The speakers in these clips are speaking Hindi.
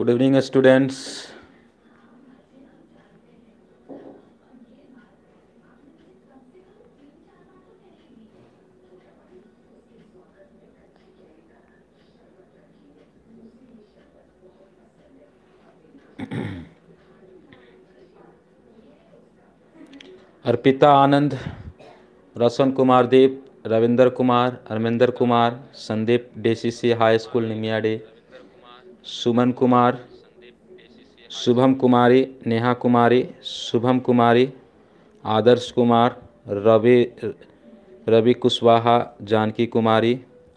Good evening students Arpita Anand Roshan Kumar Dev Ravinder Kumar Arvinder Kumar Sandeep DCC High School Nimiyadi Suman Kumar Shubham Kumari Neha Kumari Shubham Kumari Adarsh Kumar Ravi Ravi Kushwaha Janki Kumari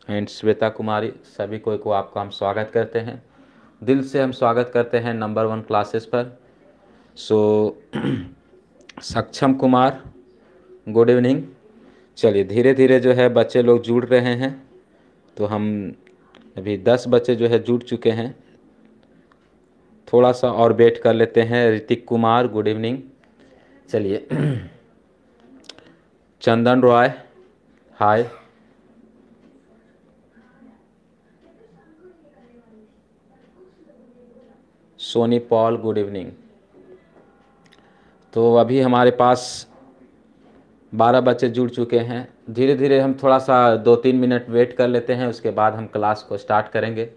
and Shweta Kumari सभी को को आपका हम स्वागत करते हैं दिल से हम स्वागत करते हैं नंबर वन क्लासेस पर सो सक्षम कुमार गुड इवनिंग चलिए धीरे धीरे जो है बच्चे लोग जुड़ रहे हैं तो हम अभी दस बच्चे जो है जुड़ चुके हैं थोड़ा सा और वेट कर लेते हैं ऋतिक कुमार गुड इवनिंग चलिए Chandan Roy hi Soni Paul good evening तो अभी हमारे पास बारह बच्चे जुड़ चुके हैं धीरे धीरे हम थोड़ा सा दो तीन मिनट वेट कर लेते हैं उसके बाद हम क्लास को स्टार्ट करेंगे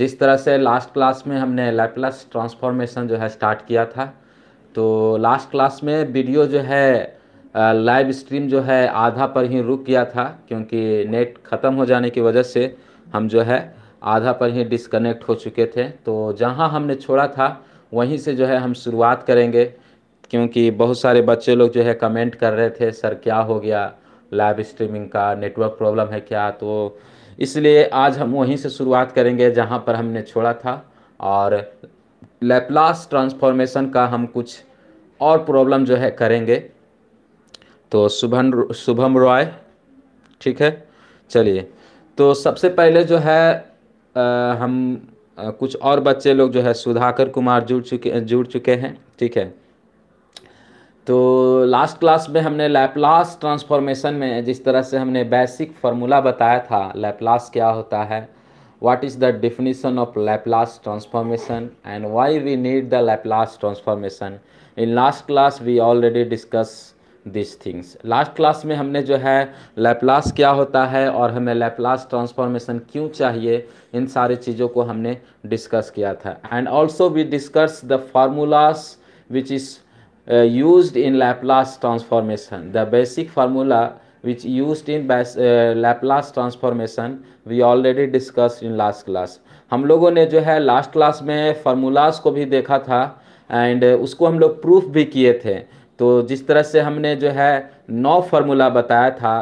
जिस तरह से लास्ट क्लास में हमने लैपलास ट्रांसफॉर्मेशन जो है स्टार्ट किया था तो लास्ट क्लास में वीडियो जो है लाइव स्ट्रीम जो है आधा पर ही रुक गया था क्योंकि नेट ख़त्म हो जाने की वजह से हम जो है आधा पर ही डिसकनेक्ट हो चुके थे तो जहाँ हमने छोड़ा था वहीं से जो है हम शुरुआत करेंगे क्योंकि बहुत सारे बच्चे लोग जो है कमेंट कर रहे थे सर क्या हो गया लाइव स्ट्रीमिंग का नेटवर्क प्रॉब्लम है क्या तो इसलिए आज हम वहीं से शुरुआत करेंगे जहां पर हमने छोड़ा था और लेप्लास ट्रांसफॉर्मेशन का हम कुछ और प्रॉब्लम जो है करेंगे तो शुभन शुभम रॉय ठीक है चलिए तो सबसे पहले जो है आ, हम आ, कुछ और बच्चे लोग जो है सुधाकर कुमार जुड़ चुके जुड़ चुके हैं ठीक है तो लास्ट क्लास में हमने लैपलास ट्रांसफॉर्मेशन में जिस तरह से हमने बेसिक फार्मूला बताया था लैपलास क्या होता है what is the definition of Laplace transformation and why we need the Laplace transformation in last class we already discuss this things last class में हमने जो है लैपलास क्या होता है और हमें लैपलास ट्रांसफॉर्मेशन क्यों चाहिए इन सारी चीज़ों को हमने डिस्कस किया था and also we discuss the formulas which is Uh, used in Laplace transformation. The basic formula which used in uh, Laplace transformation we already discussed in last class. हम लोगों ने जो है लास्ट क्लास में फार्मूलाज को भी देखा था एंड uh, उसको हम लोग प्रूफ भी किए थे तो जिस तरह से हमने जो है नौ फार्मूला बताया था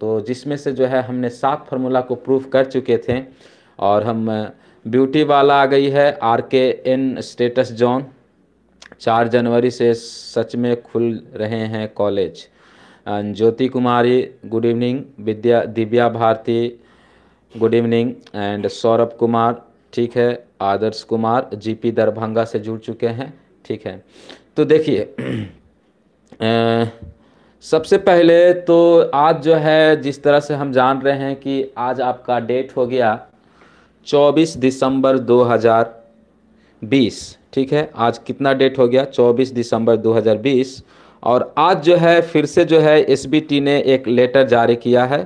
तो जिसमें से जो है हमने सात फार्मूला को प्रूफ कर चुके थे और हम ब्यूटी वाला आ गई है आर के एन स्टेटस जॉन चार जनवरी से सच में खुल रहे हैं college Jyoti Kumari good evening Vidya Divya Bharti good evening and Saurabh Kumar ठीक है आदर्श कुमार जीपी दरभंगा से जुड़ चुके हैं ठीक है तो देखिए सबसे पहले तो आज जो है जिस तरह से हम जान रहे हैं कि आज आपका डेट हो गया 24 दिसंबर 2020 ठीक है आज कितना डेट हो गया 24 दिसंबर 2020 और आज जो है फिर से जो है एस ने एक लेटर जारी किया है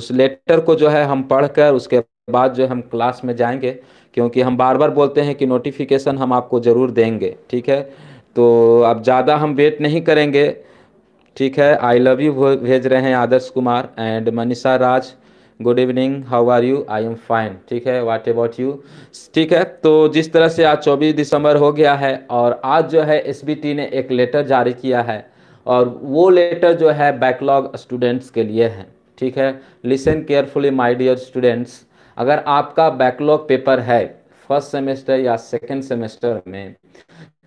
उस लेटर को जो है हम पढ़कर उसके बाद जो हम क्लास में जाएंगे क्योंकि हम बार बार बोलते हैं कि नोटिफिकेशन हम आपको ज़रूर देंगे ठीक है तो अब ज़्यादा हम वेट नहीं करेंगे ठीक है आई लव यू भेज रहे हैं Adarsh Kumar and Manisha Raj good evening how are you I am fine ठीक है वाट अबाउट यू ठीक है तो जिस तरह से आज चौबीस दिसंबर हो गया है और आज जो है एस ने एक लेटर जारी किया है और वो लेटर जो है बैकलॉग स्टूडेंट्स के लिए है ठीक है listen carefully my dear students अगर आपका बैकलॉग पेपर है फर्स्ट सेमेस्टर या सेकेंड सेमेस्टर में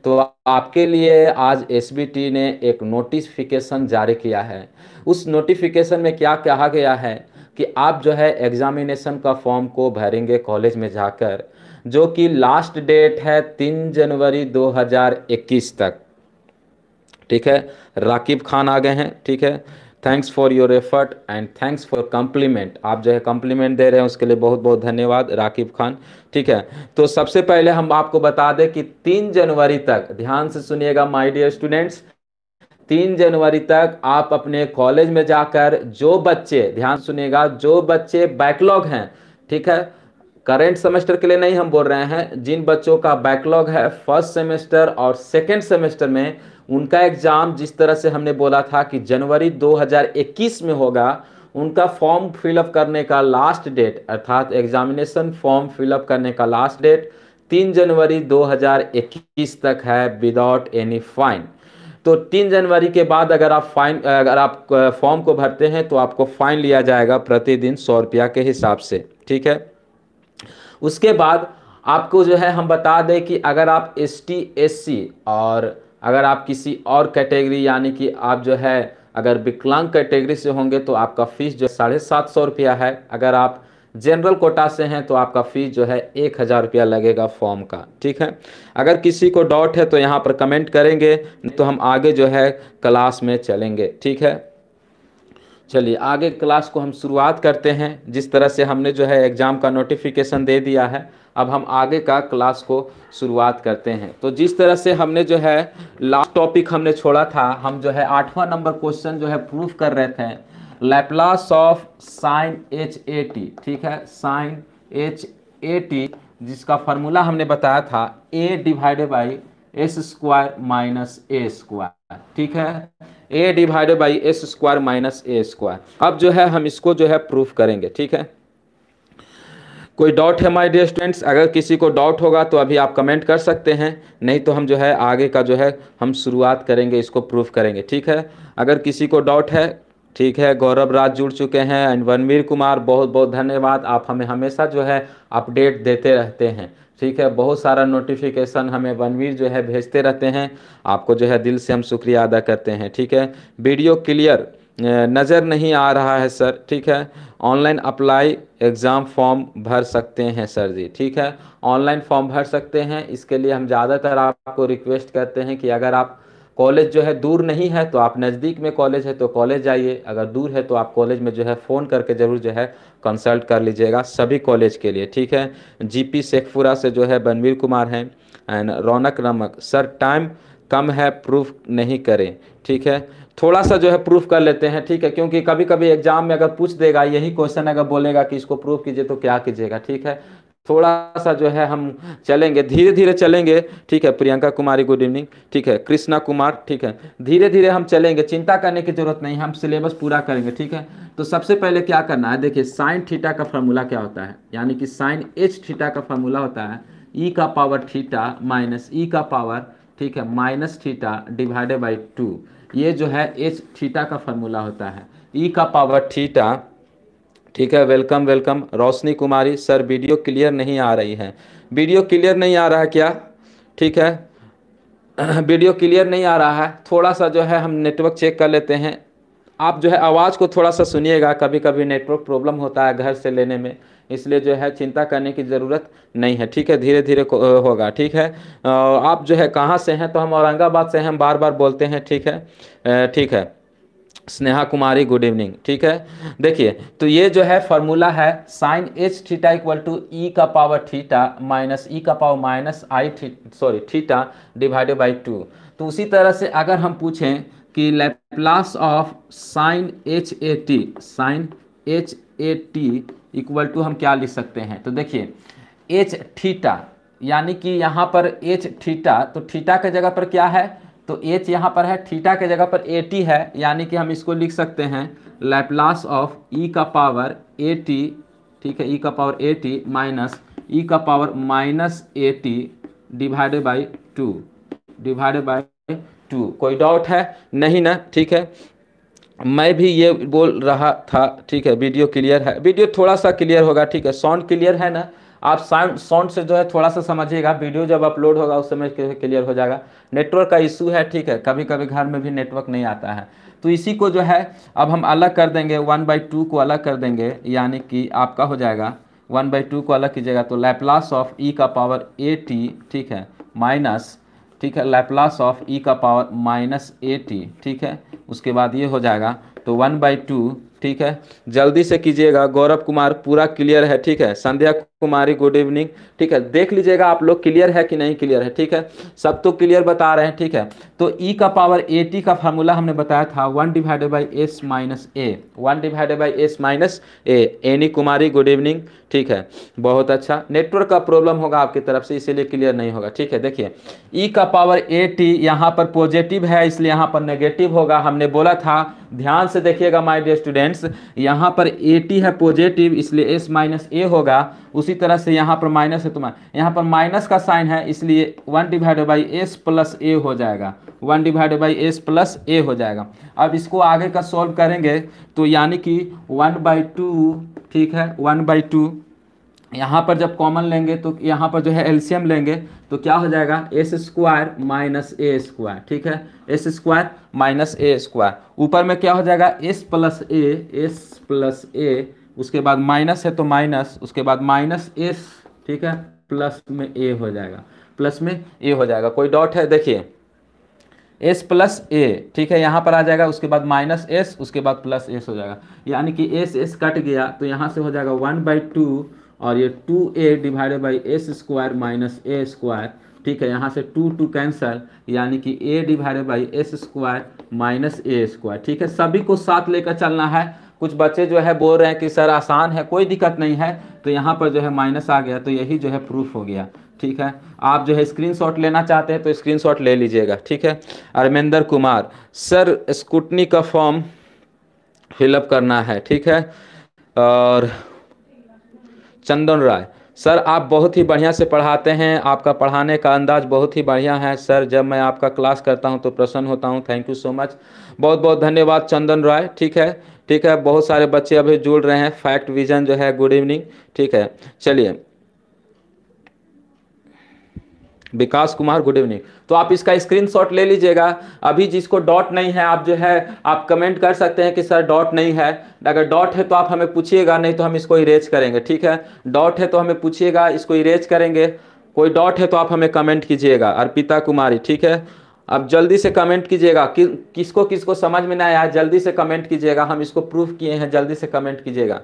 तो आपके लिए आज एस ने एक नोटिफिकेशन जारी किया है उस नोटिफिकेशन में क्या कहा गया है कि आप जो है एग्ज़ामिनेशन का फॉर्म को भरेंगे कॉलेज में जाकर जो कि लास्ट डेट है तीन जनवरी 2021 तक ठीक है राकिब खान आ गए हैं ठीक है thanks for your effort and thanks for compliment आप जो है कॉम्प्लीमेंट दे रहे हैं उसके लिए बहुत बहुत धन्यवाद राकिब खान ठीक है तो सबसे पहले हम आपको बता दें कि तीन जनवरी तक ध्यान से सुनिएगा माय डियर स्टूडेंट्स तीन जनवरी तक आप अपने कॉलेज में जाकर जो बच्चे ध्यान सुनेगा जो बच्चे बैकलॉग हैं ठीक है करेंट सेमेस्टर के लिए नहीं हम बोल रहे हैं जिन बच्चों का बैकलॉग है फर्स्ट सेमेस्टर और सेकेंड सेमेस्टर में उनका एग्ज़ाम जिस तरह से हमने बोला था कि जनवरी 2021 में होगा उनका फॉर्म फिलअप करने का लास्ट डेट अर्थात एग्जामिनेशन फॉर्म फिलअप करने का लास्ट डेट 3 जनवरी 2021 तक है विदाउट एनी फाइन तो तीन जनवरी के बाद अगर आप फाइन अगर आप फॉर्म को भरते हैं तो आपको फाइन लिया जाएगा प्रतिदिन सौ रुपया के हिसाब से ठीक है उसके बाद आपको जो है हम बता दें कि अगर आप एस टी और अगर आप किसी और कैटेगरी यानी कि आप जो है अगर विकलांग कैटेगरी से होंगे तो आपका फीस जो साढ़े सात सौ रुपया है अगर आप जनरल कोटा से हैं तो आपका फीस जो है एक हज़ार रुपया लगेगा फॉर्म का ठीक है अगर किसी को डाउट है तो यहाँ पर कमेंट करेंगे तो हम आगे जो है क्लास में चलेंगे ठीक है चलिए आगे क्लास को हम शुरुआत करते हैं जिस तरह से हमने जो है एग्ज़ाम का नोटिफिकेशन दे दिया है अब हम आगे का क्लास को शुरुआत करते हैं तो जिस तरह से हमने जो है लास्ट टॉपिक हमने छोड़ा था हम जो है आठवां नंबर क्वेश्चन जो है प्रूफ कर रहे थे Laplace of sine H A T ठीक है साइन एच ए टी जिसका फार्मूला हमने बताया था A divided by S square minus A square ठीक है ए divided by S square minus A square अब जो है हम इसको जो है प्रूफ करेंगे ठीक है कोई डाउट है माय डियर स्टूडेंट्स अगर किसी को डाउट होगा तो अभी आप कमेंट कर सकते हैं नहीं तो हम जो है आगे का जो है हम शुरुआत करेंगे इसको प्रूफ करेंगे ठीक है अगर किसी को डाउट है ठीक है गौरव राज जुड़ चुके हैं एंड वनवीर कुमार बहुत बहुत धन्यवाद आप हमें हमेशा जो है अपडेट देते रहते हैं ठीक है बहुत सारा नोटिफिकेशन हमें वनवीर जो है भेजते रहते हैं आपको जो है दिल से हम शुक्रिया अदा करते हैं ठीक है वीडियो क्लियर नज़र नहीं आ रहा है सर ठीक है ऑनलाइन अप्लाई एग्ज़ाम फॉर्म भर सकते हैं सर जी ठीक है ऑनलाइन फॉर्म भर सकते हैं इसके लिए हम ज़्यादातर आपको रिक्वेस्ट करते हैं कि अगर आप कॉलेज जो है दूर नहीं है तो आप नज़दीक में कॉलेज है तो कॉलेज जाइए अगर दूर है तो आप कॉलेज में जो है फ़ोन करके ज़रूर जो है कंसल्ट कर लीजिएगा सभी कॉलेज के लिए ठीक है जीपी शेखपुरा से जो है बनवीर कुमार हैं एंड रौनक नमक सर टाइम कम है प्रूफ नहीं करें ठीक है थोड़ा सा जो है प्रूफ कर लेते हैं ठीक है क्योंकि कभी कभी एग्जाम में अगर पूछ देगा यही क्वेश्चन अगर बोलेगा कि इसको प्रूफ कीजिए तो क्या कीजिएगा ठीक है थोड़ा सा जो है हम चलेंगे धीरे धीरे चलेंगे ठीक है प्रियंका कुमारी गुड इवनिंग ठीक है कृष्णा कुमार ठीक है धीरे धीरे हम चलेंगे चिंता करने की जरूरत नहीं हम सिलेबस पूरा करेंगे ठीक है तो सबसे पहले क्या करना है देखिए साइन थीटा का फार्मूला क्या होता है यानी कि साइन एच थीटा का फार्मूला होता है ई e का पावर थीटा माइनस ई का पावर ठीक है minus theta divided by two ये जो है एच थीटा का फार्मूला होता है ई e का पावर थीटा ठीक है welcome welcome Roshni Kumari sir video clear नहीं आ रही है वीडियो क्लियर नहीं आ रहा है क्या ठीक है वीडियो क्लियर नहीं आ रहा है थोड़ा सा जो है हम नेटवर्क चेक कर लेते हैं आप जो है आवाज़ को थोड़ा सा सुनिएगा कभी कभी नेटवर्क प्रॉब्लम होता है घर से लेने में इसलिए जो है चिंता करने की ज़रूरत नहीं है ठीक है धीरे धीरे होगा ठीक है आप जो है कहाँ से हैं तो हम औरंगाबाद से हैं बार बार बोलते हैं ठीक है ठीक है स्नेहा कुमारी गुड इवनिंग ठीक है देखिए तो ये जो है फॉर्मूला है sine H theta equal to E का पावर थीटा माइनस ई का पावर माइनस आई थी sorry theta divided by two तो उसी तरह से अगर हम पूछें कि Laplace of sine H A T sine H A T equal to हम क्या लिख सकते हैं तो देखिए एच थीटा यानी कि यहाँ पर एच थीटा तो थीटा के जगह पर क्या है तो एच यहाँ पर है थीटा के जगह पर ए टी है यानी कि हम इसको लिख सकते हैं लैपलास ऑफ ई का पावर ए टी ठीक है ई e का पावर ए टी माइनस ई का power minus A T divided by two divided by two कोई डाउट है नहीं ना ठीक है मैं भी ये बोल रहा था ठीक है वीडियो क्लियर है वीडियो थोड़ा सा क्लियर होगा ठीक है साउंड क्लियर है ना आप साउंड साउंड से जो है थोड़ा सा समझिएगा वीडियो जब अपलोड होगा उस समय क्लियर हो जाएगा नेटवर्क का इशू है ठीक है कभी कभी घर में भी नेटवर्क नहीं आता है तो इसी को जो है अब हम अलग कर देंगे वन बाई टू को अलग कर देंगे यानी कि आपका हो जाएगा वन बाई टू को अलग कीजिएगा तो लैपलास ऑफ ई का पावर ए टी ठीक है माइनस ठीक है लैपलास ऑफ ई का पावर माइनस ए टी ठीक है उसके बाद ये हो जाएगा तो वन बाई टू ठीक है जल्दी से कीजिएगा गौरव कुमार पूरा क्लियर है ठीक है संध्या कुमारी गुड इवनिंग ठीक है देख लीजिएगा आप लोग क्लियर है कि नहीं क्लियर है ठीक है सब तो क्लियर बता रहे हैं ठीक है तो e का पावर ए टी का फार्मूला हमने बताया था one divided by S minus A one divided by S minus A Annie Kumari good evening ठीक है बहुत अच्छा नेटवर्क का प्रॉब्लम होगा आपकी तरफ से इसीलिए क्लियर नहीं होगा ठीक है देखिए e का पावर ए टी यहाँ पर पॉजिटिव है इसलिए यहाँ पर नेगेटिव होगा हमने बोला था ध्यान से देखिएगा माय डियर स्टूडेंट्स यहाँ पर ए टी है पॉजिटिव इसलिए एस माइनस ए होगा उसी इसी तरह से यहाँ पर माइनस है तुम्हारा तो यहाँ पर माइनस का साइन है इसलिए one divided by S plus A हो जाएगा one divided by S plus A हो जाएगा अब इसको आगे का सॉल्व करेंगे तो यानी कि वन बाई टू ठीक है वन बाई टू यहाँ पर जब कॉमन लेंगे तो यहाँ पर जो है एल्शियम लेंगे तो क्या हो जाएगा एस स्क्वायर माइनस ए स्क्वायर ठीक है एस स्क्वायर माइनस ए स्क्वायर ऊपर में क्या हो जाएगा S plus A S plus A उसके बाद माइनस है तो माइनस उसके बाद माइनस एस ठीक है प्लस में ए हो जाएगा प्लस में ए हो जाएगा कोई डॉट है देखिए एस प्लस ए ठीक है यहाँ पर आ जाएगा उसके बाद माइनस एस उसके बाद प्लस एस हो जाएगा यानी कि एस एस कट गया तो यहाँ से हो जाएगा वन बाई टू और ये two A divided by S square minus A square ठीक है यहाँ से टू टू कैंसल यानी कि A divided by S square minus A square ठीक है सभी को साथ लेकर चलना है कुछ बच्चे जो है बोल रहे हैं कि सर आसान है कोई दिक्कत नहीं है तो यहाँ पर जो है माइनस आ गया तो यही जो है प्रूफ हो गया ठीक है आप जो है स्क्रीनशॉट लेना चाहते हैं तो स्क्रीनशॉट ले लीजिएगा ठीक है अरमेंदर कुमार सर स्कूटनी का फॉर्म फिलअप करना है ठीक है और चंदन राय सर आप बहुत ही बढ़िया से पढ़ाते हैं आपका पढ़ाने का अंदाज बहुत ही बढ़िया है सर जब मैं आपका क्लास करता हूं तो प्रसन्न होता हूं थैंक यू सो मच बहुत बहुत धन्यवाद चंदन राय ठीक है ठीक है बहुत सारे बच्चे अभी जुड़ रहे हैं फैक्ट विजन जो है गुड इवनिंग ठीक है चलिए विकास कुमार गुड इवनिंग तो आप इसका स्क्रीनशॉट ले लीजिएगा अभी जिसको डॉट नहीं है आप जो है आप कमेंट कर सकते हैं कि सर डॉट नहीं है अगर डॉट है तो आप हमें पूछिएगा नहीं तो हम इसको इरेज करेंगे ठीक है डॉट है तो हमें पूछिएगा इसको इरेज करेंगे कोई डॉट है तो आप हमें कमेंट कीजिएगा अर्पिता कुमारी ठीक है अब जल्दी से कमेंट कीजिएगा कि किसको किसको समझ में ना आया जल्दी से कमेंट कीजिएगा हम इसको प्रूफ किए हैं जल्दी से कमेंट कीजिएगा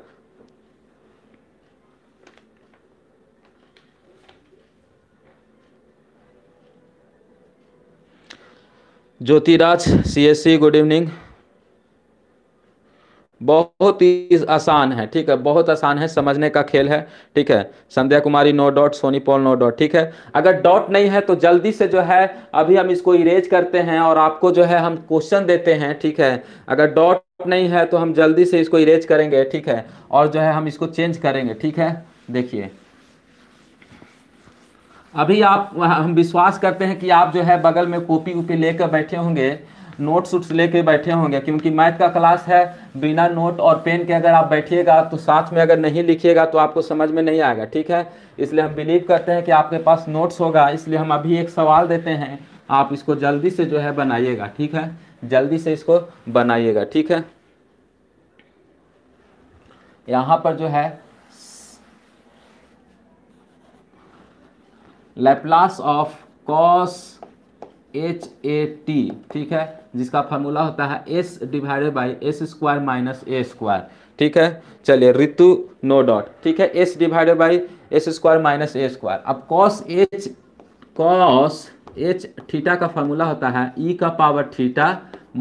Jyotiraj C S C good evening बहुत ही आसान है ठीक है बहुत आसान है समझने का खेल है ठीक है Sandhya Kumari no doubt Soni Paul no dot ठीक है अगर डॉट नहीं है तो जल्दी से जो है अभी हम इसको इरेज करते हैं और आपको जो है हम क्वेश्चन देते हैं ठीक है अगर डॉट नहीं है तो हम जल्दी से इसको इरेज करेंगे ठीक है और जो है हम इसको चेंज करेंगे ठीक है देखिए अभी आप हम विश्वास करते हैं कि आप जो है बगल में कॉपी उपी लेकर बैठे होंगे नोट्स उट्स लेके बैठे होंगे क्योंकि मैथ का क्लास है बिना नोट और पेन के अगर आप बैठिएगा तो साथ में अगर नहीं लिखिएगा तो आपको समझ में नहीं आएगा ठीक है इसलिए हम बिलीव करते हैं कि आपके पास नोट्स होगा इसलिए हम अभी एक सवाल देते हैं आप इसको जल्दी से जो है बनाइएगा ठीक है जल्दी से इसको बनाइएगा ठीक है यहाँ पर जो है Laplace of cos H A T ठीक है जिसका फार्मूला होता है s divided by S square minus A square ठीक है चलिए ऋतु नो डॉट ठीक है s divided by S square minus A square अब cos h cos h theta का फार्मूला होता है ई e का पावर थीटा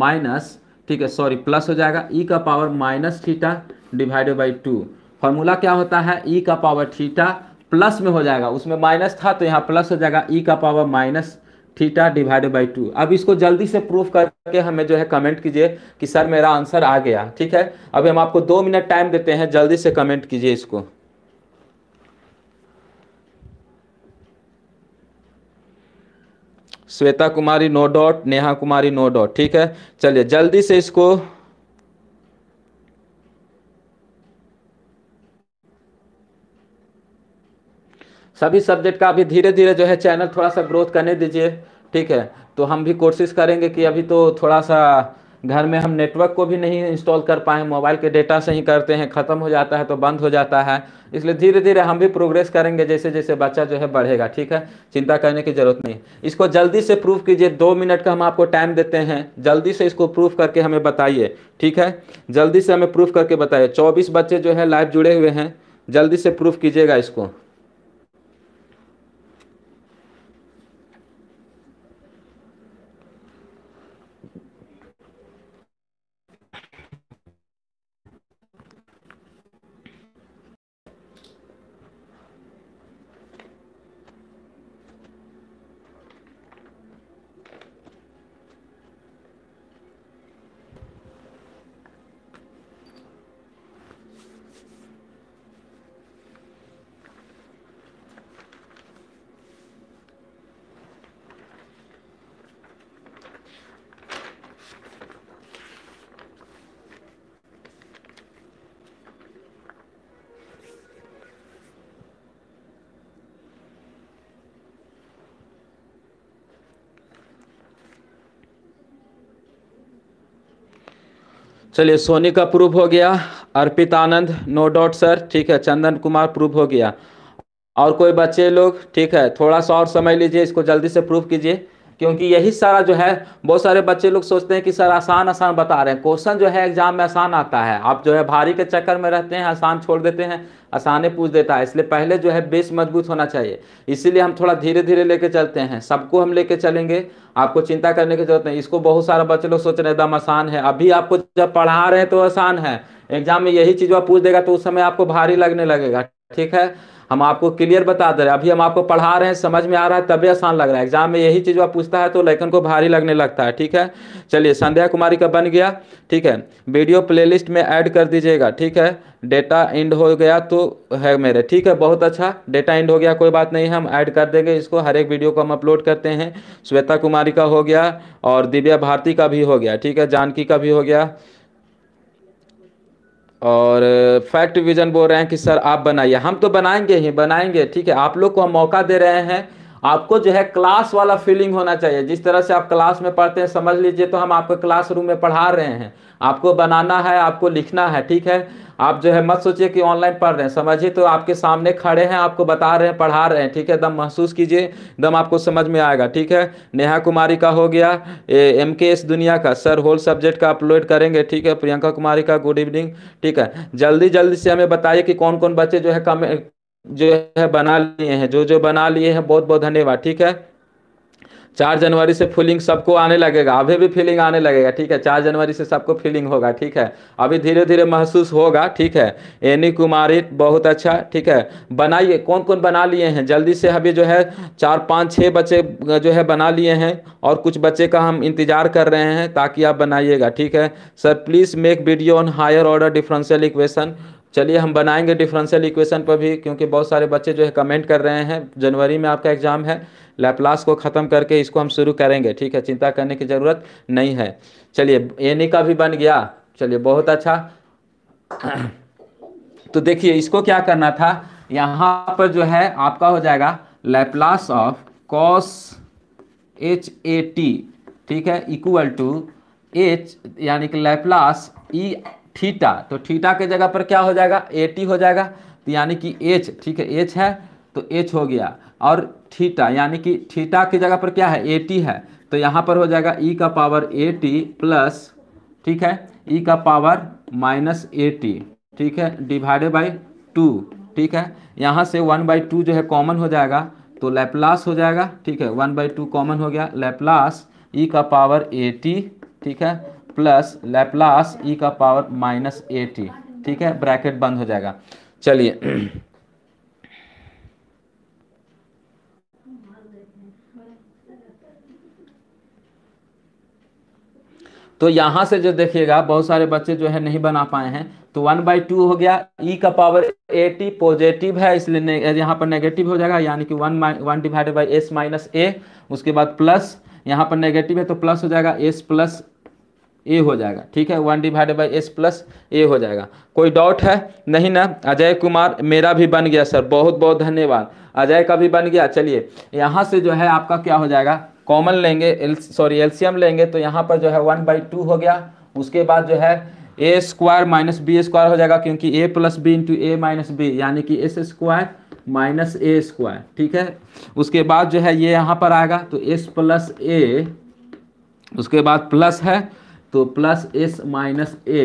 माइनस ठीक है सॉरी प्लस हो जाएगा ई e का power minus theta divided by to formula क्या होता है ई e का पावर थीटा प्लस में हो जाएगा उसमें माइनस था तो यहाँ प्लस हो जाएगा ई का power minus theta divided by two अब इसको जल्दी से प्रूफ करके हमें जो है कमेंट कीजिए कि सर मेरा आंसर आ गया ठीक है अभी हम आपको दो मिनट टाइम देते हैं जल्दी से कमेंट कीजिए इसको Shweta Kumari no doubt Neha Kumari no dot ठीक है चलिए जल्दी से इसको सभी सब्जेक्ट का अभी धीरे धीरे जो है चैनल थोड़ा सा ग्रोथ करने दीजिए ठीक है तो हम भी कोशिश करेंगे कि अभी तो थोड़ा सा घर में हम नेटवर्क को भी नहीं इंस्टॉल कर पाए मोबाइल के डेटा से ही करते हैं ख़त्म हो जाता है तो बंद हो जाता है इसलिए धीरे धीरे हम भी प्रोग्रेस करेंगे जैसे जैसे बच्चा जो है बढ़ेगा ठीक है चिंता करने की ज़रूरत नहीं इसको जल्दी से प्रूफ कीजिए दो मिनट का हम आपको टाइम देते हैं जल्दी से इसको प्रूफ करके हमें बताइए ठीक है जल्दी से हमें प्रूफ करके बताइए चौबीस बच्चे जो है लाइव जुड़े हुए हैं जल्दी से प्रूफ कीजिएगा इसको चलिए सोनी का प्रूफ हो गया Arpit Anand no doubt sir ठीक है चंदन कुमार प्रूफ हो गया और कोई बच्चे लोग ठीक है थोड़ा सा और समय लीजिए इसको जल्दी से प्रूफ कीजिए क्योंकि यही सारा जो है बहुत सारे बच्चे लोग सोचते हैं कि सर आसान आसान बता रहे हैं क्वेश्चन जो है एग्जाम में आसान आता है आप जो है भारी के चक्कर में रहते हैं आसान छोड़ देते हैं आसाने पूछ देता है इसलिए पहले जो है बेस मजबूत होना चाहिए इसीलिए हम थोड़ा धीरे धीरे लेके चलते हैं सबको हम लेके चलेंगे आपको चिंता करने की जरूरत नहीं इसको बहुत सारा बच्चे लोग सोच रहे एकदम आसान है अभी आपको जब पढ़ा रहे हैं तो आसान है एग्जाम में यही चीज़ पूछ देगा तो उस समय आपको भारी लगने लगेगा ठीक है हम आपको क्लियर बता दे रहे हैं अभी हम आपको पढ़ा रहे हैं समझ में आ रहा है तभी आसान लग रहा है एग्जाम में यही चीज़ वह पूछता है तो लेखन को भारी लगने लगता है ठीक है चलिए संध्या कुमारी का बन गया ठीक है वीडियो प्लेलिस्ट में ऐड कर दीजिएगा ठीक है डेटा इंड हो गया तो है मेरे ठीक है बहुत अच्छा डेटा इंड हो गया कोई बात नहीं हम ऐड कर देंगे इसको हर एक वीडियो को हम अपलोड करते हैं श्वेता कुमारी का हो गया और दिव्या भारती का भी हो गया ठीक है जानकी का भी हो गया और फैक्ट विजन बोल रहे हैं कि सर आप बनाइए हम तो बनाएंगे ही बनाएंगे ठीक है आप लोग को हम मौका दे रहे हैं आपको जो है क्लास वाला फीलिंग होना चाहिए जिस तरह से आप क्लास में पढ़ते हैं समझ लीजिए तो हम आपको क्लासरूम में पढ़ा रहे हैं आपको बनाना है आपको लिखना है ठीक है आप जो है मत सोचिए कि ऑनलाइन पढ़ रहे हैं समझिए तो आपके सामने खड़े हैं आपको बता रहे हैं पढ़ा रहे हैं ठीक है एकदम महसूस कीजिए एकदम आपको समझ में आएगा ठीक है नेहा कुमारी का हो गया एम के एस दुनिया का सर होल सब्जेक्ट का अपलोड करेंगे ठीक है प्रियंका कुमारी का गुड इवनिंग ठीक है जल्दी जल्दी से हमें बताइए कि कौन कौन बच्चे जो है कमेंट जो है बना लिए हैं जो जो बना लिए हैं बहुत बहुत धन्यवाद ठीक है चार जनवरी से फीलिंग सबको आने लगेगा अभी भी फीलिंग आने लगेगा ठीक है चार जनवरी से सबको फीलिंग होगा ठीक है अभी धीरे धीरे महसूस होगा ठीक है एनी कुमारी बहुत अच्छा ठीक है बनाइए कौन कौन बना लिए हैं जल्दी से अभी जो है चार पाँच छः बच्चे जो है बना लिए हैं और कुछ बच्चे का हम इंतजार कर रहे हैं ताकि आप बनाइएगा ठीक है sir please make video on higher order differential equation चलिए हम बनाएंगे डिफरेंशियल इक्वेशन पर भी क्योंकि बहुत सारे बच्चे जो है कमेंट कर रहे हैं जनवरी में आपका एग्ज़ाम है लैपलास को ख़त्म करके इसको हम शुरू करेंगे ठीक है चिंता करने की ज़रूरत नहीं है चलिए एन e का भी बन गया चलिए बहुत अच्छा तो देखिए इसको क्या करना था यहाँ पर जो है आपका हो जाएगा Laplace of cos H A T ठीक है इक्वल टू एच यानी कि लैपलास ई e थीटा तो थीटा के जगह पर क्या हो जाएगा ए टी हो जाएगा तो यानी कि एच ठीक है एच है तो एच हो गया और थीटा यानी कि थीटा की जगह पर क्या है ए टी है तो यहाँ पर हो जाएगा ई e का पावर ए टी प्लस ठीक है ई e का पावर माइनस ए टी ठीक है डिवाइडेड बाई टू ठीक है यहाँ से वन बाई टू जो है कॉमन हो जाएगा तो लेप्लास हो जाएगा ठीक है वन बाई टू कॉमन हो गया लेप्लास ई e का पावर ए टी ठीक है प्लस लैपलास ई का पावर माइनस ए टी ठीक है ब्रैकेट बंद हो जाएगा चलिए तो यहां से जो देखिएगा बहुत सारे बच्चे जो है नहीं बना पाए हैं तो वन बाई टू हो गया ई e का पावर ए टी पॉजिटिव है इसलिए यहां पर नेगेटिव हो जाएगा यानी कि one one divided by S minus A उसके बाद प्लस यहां पर नेगेटिव है तो प्लस हो जाएगा एस प्लस ए हो जाएगा ठीक है one divided by S plus A हो जाएगा कोई डाउट है नहीं ना अजय कुमार मेरा भी बन गया सर बहुत बहुत धन्यवाद अजय का भी बन गया चलिए यहाँ से जो है आपका क्या हो जाएगा कॉमन लेंगे एल सॉरी एल्सियम लेंगे तो यहाँ पर जो है वन बाई टू हो गया उसके बाद जो है A square minus B square हो जाएगा क्योंकि A plus B into A minus B यानी कि एस स्क्वायर माइनस ए स्क्वायर ठीक है उसके बाद जो है ये यहाँ पर आएगा तो एस प्लस ए उसके बाद प्लस है तो प्लस एस माइनस ए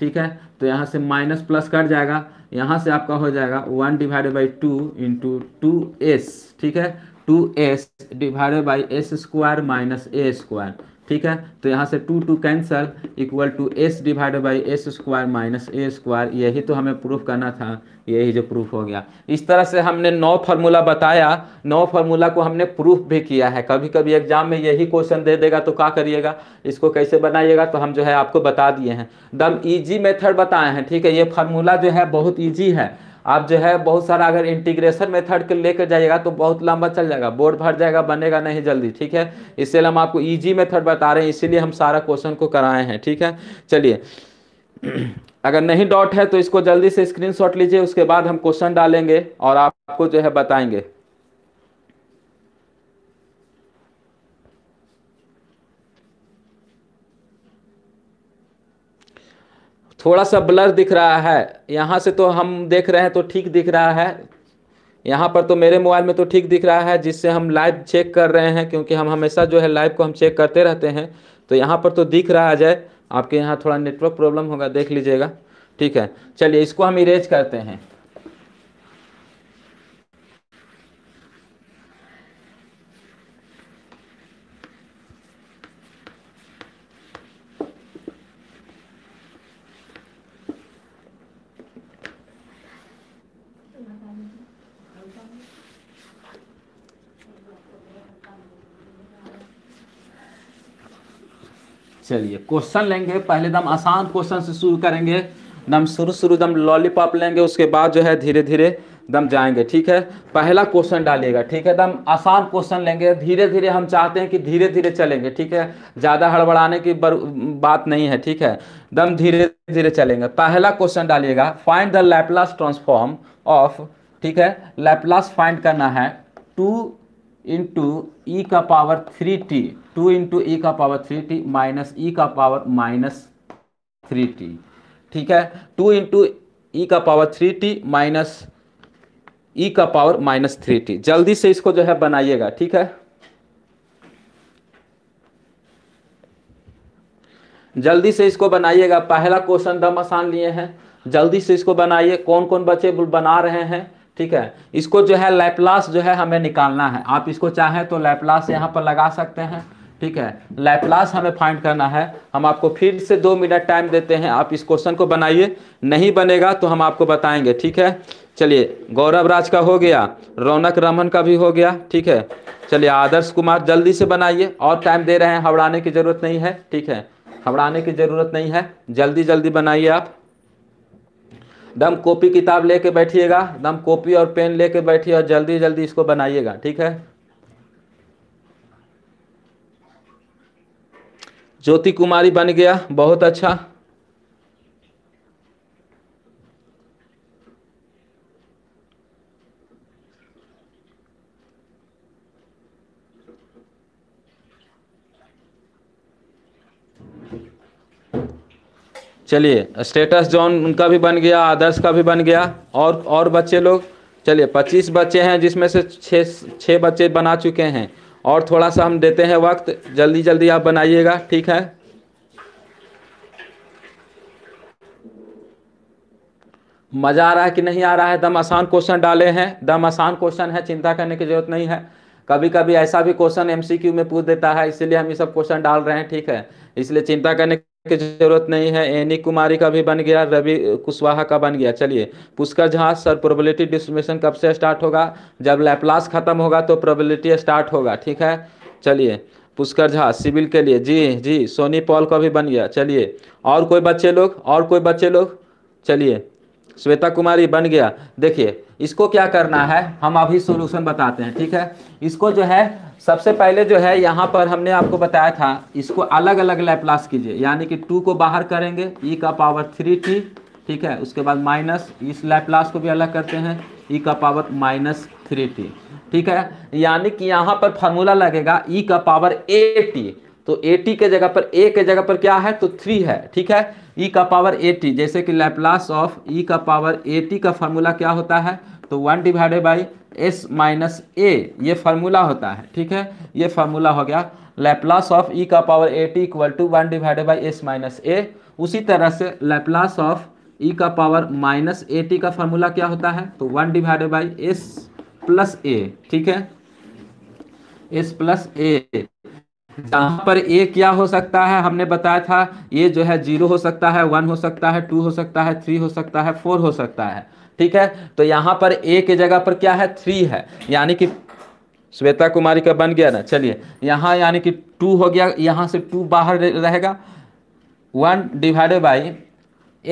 ठीक है तो यहाँ से माइनस प्लस कट जाएगा यहाँ से आपका हो जाएगा one divided by two into two S ठीक है two S divided by S square minus A square ठीक है तो यहाँ से two two cancel equal to S divide by S square minus A square यही तो हमें प्रूफ करना था यही जो प्रूफ हो गया इस तरह से हमने नौ फार्मूला बताया नौ फार्मूला को हमने प्रूफ भी किया है कभी कभी एग्जाम में यही क्वेश्चन दे देगा तो क्या करिएगा इसको कैसे बनाइएगा तो हम जो है आपको बता दिए हैं दम ईजी मेथड बताए हैं ठीक है ये फार्मूला जो है बहुत ईजी है आप जो है बहुत सारा अगर इंटीग्रेशन मेथड के लेकर जाइएगा तो बहुत लंबा चल जाएगा बोर्ड भर जाएगा बनेगा नहीं जल्दी ठीक है इसलिए हम आपको ईजी मेथड बता रहे हैं इसीलिए हम सारा क्वेश्चन को कराए हैं ठीक है चलिए अगर नहीं डॉट है तो इसको जल्दी से स्क्रीन लीजिए उसके बाद हम क्वेश्चन डालेंगे और आपको जो है बताएंगे थोड़ा सा ब्लर दिख रहा है यहाँ से तो हम देख रहे हैं तो ठीक दिख रहा है यहाँ पर तो मेरे मोबाइल में तो ठीक दिख रहा है जिससे हम लाइव चेक कर रहे हैं क्योंकि हम हमेशा जो है लाइव को हम चेक करते रहते हैं तो यहाँ पर तो दिख रहा जाए आपके यहाँ थोड़ा नेटवर्क प्रॉब्लम होगा देख लीजिएगा ठीक है चलिए इसको हम इरेज करते हैं चलिए क्वेश्चन लेंगे पहले दम आसान क्वेश्चन से शुरू करेंगे दम शुरू शुरू दम लॉलीपॉप लेंगे उसके बाद जो है धीरे धीरे दम जाएंगे ठीक है पहला क्वेश्चन डालिएगा ठीक है दम आसान क्वेश्चन लेंगे धीरे धीरे हम चाहते हैं कि धीरे धीरे चलेंगे ठीक है ज़्यादा हड़बड़ाने की बात नहीं है ठीक है दम धीरे धीरे चलेंगे पहला क्वेश्चन डालिएगा find the Laplace transform of ठीक है लैपलास फाइंड करना है टू इंटू ई e का power three t two into e का पावर थ्री टी माइनस ई का पावर माइनस थ्री टी ठीक है टू इंटू ई का पावर थ्री टी माइनस ई का पावर माइनस थ्री टी जल्दी से इसको जो है बनाइएगा ठीक है जल्दी से इसको बनाइएगा पहला क्वेश्चन दम आसान लिए हैं जल्दी से इसको बनाइए कौन कौन बच्चे बना रहे हैं ठीक है इसको जो है लैपलास जो है हमें निकालना है आप इसको चाहें तो लैपलास यहाँ पर लगा सकते हैं ठीक है लैपलास हमें फाइंड करना है हम आपको फिर से दो मिनट टाइम देते हैं आप इस क्वेश्चन को बनाइए नहीं बनेगा तो हम आपको बताएंगे ठीक है चलिए गौरव राज का हो गया रौनक रमन का भी हो गया ठीक है चलिए आदर्श कुमार जल्दी से बनाइए और टाइम दे रहे हैं हवड़ाने की ज़रूरत नहीं है ठीक है हवड़ाने की ज़रूरत नहीं है जल्दी जल्दी बनाइए आप दम कॉपी किताब लेके बैठिएगा दम कॉपी और पेन लेके बैठिए और जल्दी जल्दी इसको बनाइएगा ठीक है ज्योति कुमारी बन गया बहुत अच्छा चलिए स्टेटस जोन उनका भी बन गया आदर्श का भी बन गया और और बच्चे लोग चलिए पच्चीस बच्चे हैं जिसमें से छः छः बच्चे बना चुके हैं और थोड़ा सा हम देते हैं वक्त जल्दी जल्दी आप बनाइएगा ठीक है मज़ा आ रहा है कि नहीं आ रहा है दम आसान क्वेश्चन डाले हैं दम आसान क्वेश्चन है चिंता करने की जरूरत नहीं है कभी कभी ऐसा भी क्वेश्चन एमसीक्यू में पूछ देता है इसलिए हम ये सब क्वेश्चन डाल रहे हैं ठीक है इसलिए चिंता करने की जरूरत नहीं है एनी कुमारी का भी बन गया रवि कुशवाहा का बन गया चलिए Pushkar Jha sir probability distribution कब से स्टार्ट होगा जब लैपलास खत्म होगा तो प्रोबेबिलिटी स्टार्ट होगा ठीक है चलिए पुष्कर झा सिविल के लिए जी जी सोनी पॉल का भी बन गया चलिए और कोई बच्चे लोग और कोई बच्चे लोग चलिए श्वेता कुमारी बन गया देखिए इसको क्या करना है हम अभी सोल्यूशन बताते हैं ठीक है इसको जो है सबसे पहले जो है यहाँ पर हमने आपको बताया था इसको अलग अलग लैपलास कीजिए यानी कि टू को बाहर करेंगे ई e का पावर थ्री टी ठीक है उसके बाद माइनस इस लैपलास को भी अलग करते हैं ई e का पावर माइनस थ्री टी ठीक है यानी कि यहाँ पर फार्मूला लगेगा ई e का पावर ए टी तो ए टी के जगह पर ए के जगह पर क्या है तो थ्री है ठीक है ई e का पावर ए टी जैसे कि लैपलास ऑफ ई का पावर ए टी का फार्मूला क्या होता है तो one divided by S minus a ये फार्मूला होता है ठीक है ये फार्मूला हो गया लैपलास ऑफ ई का power A T equal to one divided by S minus a उसी तरह से लैपलास ऑफ ई का पावर माइनस ए टी का फार्मूला क्या होता है तो one divided by S plus a ठीक है एस प्लस ए जहां पर ए क्या हो सकता है हमने बताया था ये जो है जीरो हो सकता है वन हो सकता है टू हो सकता है थ्री हो सकता है फोर हो सकता है ठीक है तो यहाँ पर ए के जगह पर क्या है थ्री है यानी कि श्वेता कुमारी का बन गया ना चलिए यहाँ यानी कि टू हो गया यहाँ से टू बाहर रहेगा one divided by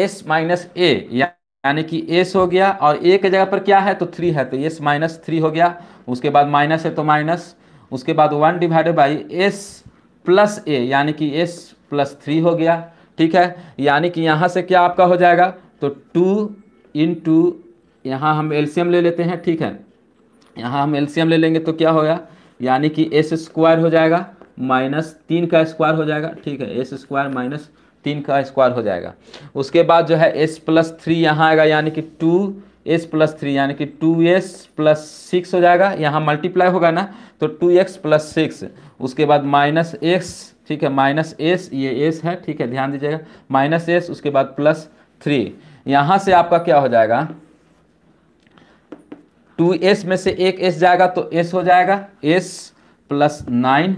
S minus a यानी कि एस हो गया और ए के जगह पर क्या है तो थ्री है तो एस माइनस थ्री हो गया उसके बाद माइनस है तो माइनस उसके बाद one divided by S plus a यानी कि एस प्लस थ्री हो गया ठीक है यानी कि यहाँ से क्या आपका हो जाएगा तो टू इन टू यहाँ हम एल्शियम ले लेते हैं ठीक है यहाँ हम एल्शियम ले लेंगे तो क्या होगा यानी कि एस स्क्वायर हो जाएगा माइनस तीन का स्क्वायर हो जाएगा ठीक है एस स्क्वायर माइनस तीन का स्क्वायर हो जाएगा उसके बाद जो है एस प्लस थ्री यहाँ आएगा यानी कि टू एस प्लस थ्री यानी कि टू एस प्लस सिक्स हो जाएगा यहाँ मल्टीप्लाई होगा ना तो टू एक्स प्लस सिक्स उसके बाद माइनस एक्स ठीक है माइनस एस ये एस है ठीक है ध्यान दीजिएगा माइनस एस उसके बाद प्लस थ्री यहाँ से आपका क्या हो जाएगा टू एस में से एक एस जाएगा तो एस हो जाएगा S plus nine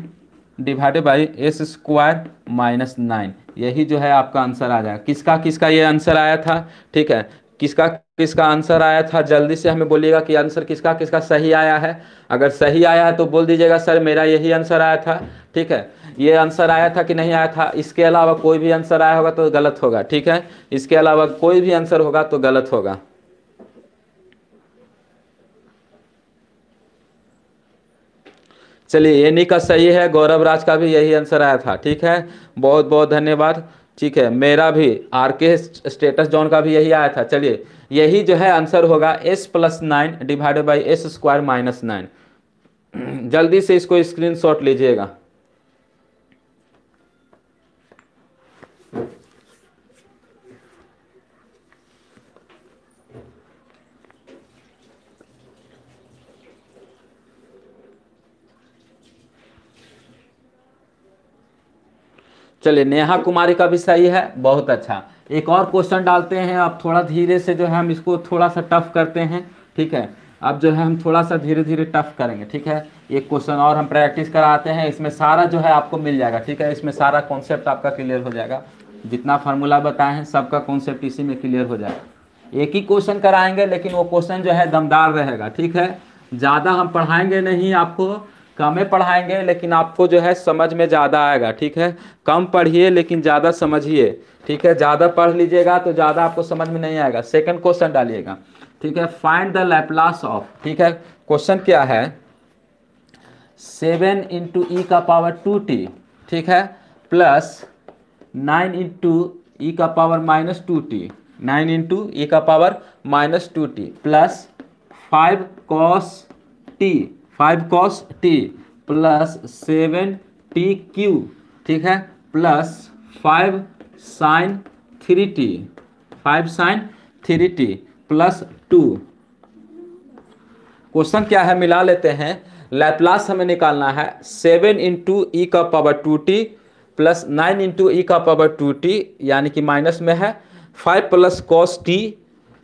divided by S square minus nine यही जो है आपका आंसर आ जाएगा किसका किसका ये आंसर आया था ठीक है किसका किसका आंसर आया था जल्दी से हमें बोलिएगा कि आंसर किसका किसका सही आया है अगर सही आया है तो बोल दीजिएगा सर मेरा यही आंसर आया था ठीक है ये आंसर आया था कि नहीं आया था इसके अलावा कोई भी आंसर आया होगा तो गलत होगा ठीक है इसके अलावा कोई भी आंसर होगा तो गलत होगा चलिए एनी का सही है गौरव राज का भी यही आंसर आया था ठीक है बहुत बहुत धन्यवाद ठीक है मेरा भी आर के स्टेटस जोन का भी यही आया था चलिए यही जो है आंसर होगा s plus nine divided by S square minus nine जल्दी से इसको स्क्रीनशॉट लीजिएगा चलिए नेहा कुमारी का भी सही है बहुत अच्छा एक और क्वेश्चन डालते हैं अब थोड़ा धीरे से जो है हम इसको थोड़ा सा टफ करते हैं ठीक है अब जो है हम थोड़ा सा धीरे धीरे टफ करेंगे ठीक है एक क्वेश्चन और हम प्रैक्टिस कराते हैं इसमें सारा जो है आपको मिल जाएगा ठीक है इसमें सारा कॉन्सेप्ट आपका क्लियर हो जाएगा जितना फार्मूला बताए हैं सबका कॉन्सेप्ट इसी में क्लियर हो जाएगा एक ही क्वेश्चन कराएंगे लेकिन वो क्वेश्चन जो है दमदार रहेगा ठीक है ज़्यादा हम पढ़ाएंगे नहीं आपको कम ही पढ़ाएंगे लेकिन आपको जो है समझ में ज़्यादा आएगा ठीक है कम पढ़िए लेकिन ज़्यादा समझिए ठीक है ज़्यादा पढ़ लीजिएगा तो ज़्यादा आपको समझ में नहीं आएगा सेकंड क्वेश्चन डालिएगा ठीक है फाइंड द लैपलास ऑफ ठीक है क्वेश्चन क्या है सेवन इंटू ई का पावर टू टी ठीक है प्लस नाइन इंटू ई का power minus two t nine into e का power minus two t plus five cos t five cos t plus seven t cube ठीक है plus five sine three t five sine three t plus two question क्या है मिला लेते हैं लैपलास हमें निकालना है सेवन इंटू ई का power two t plus nine into e का पावर टू टी यानी कि माइनस में है five plus cos t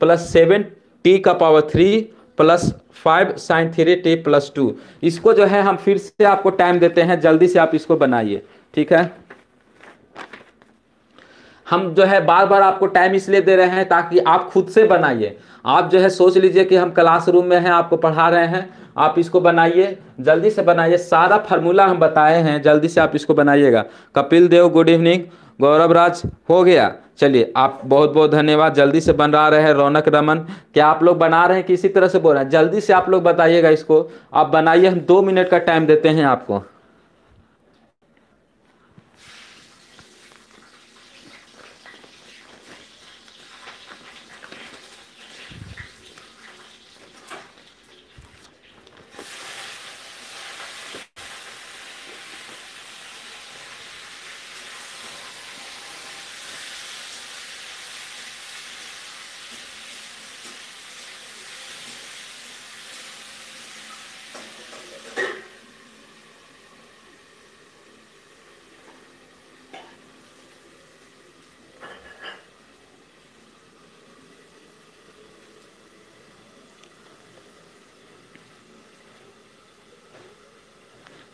plus seven t का power three plus five sine three t plus two इसको जो है हम फिर से आपको टाइम देते हैं जल्दी से आप इसको बनाइए ठीक है हम जो है बार बार आपको टाइम इसलिए दे रहे हैं ताकि आप खुद से बनाइए आप जो है सोच लीजिए कि हम क्लासरूम में हैं आपको पढ़ा रहे हैं आप इसको बनाइए जल्दी से बनाइए सारा फार्मूला हम बताए हैं जल्दी से आप इसको बनाइएगा कपिल देव गुड इवनिंग गौरव राज हो गया चलिए आप बहुत बहुत धन्यवाद जल्दी से बन रहा है रौनक रमन क्या आप लोग बना रहे हैं किसी तरह से बोल रहे हैं जल्दी से आप लोग बताइएगा इसको आप बनाइए हम दो मिनट का टाइम देते हैं आपको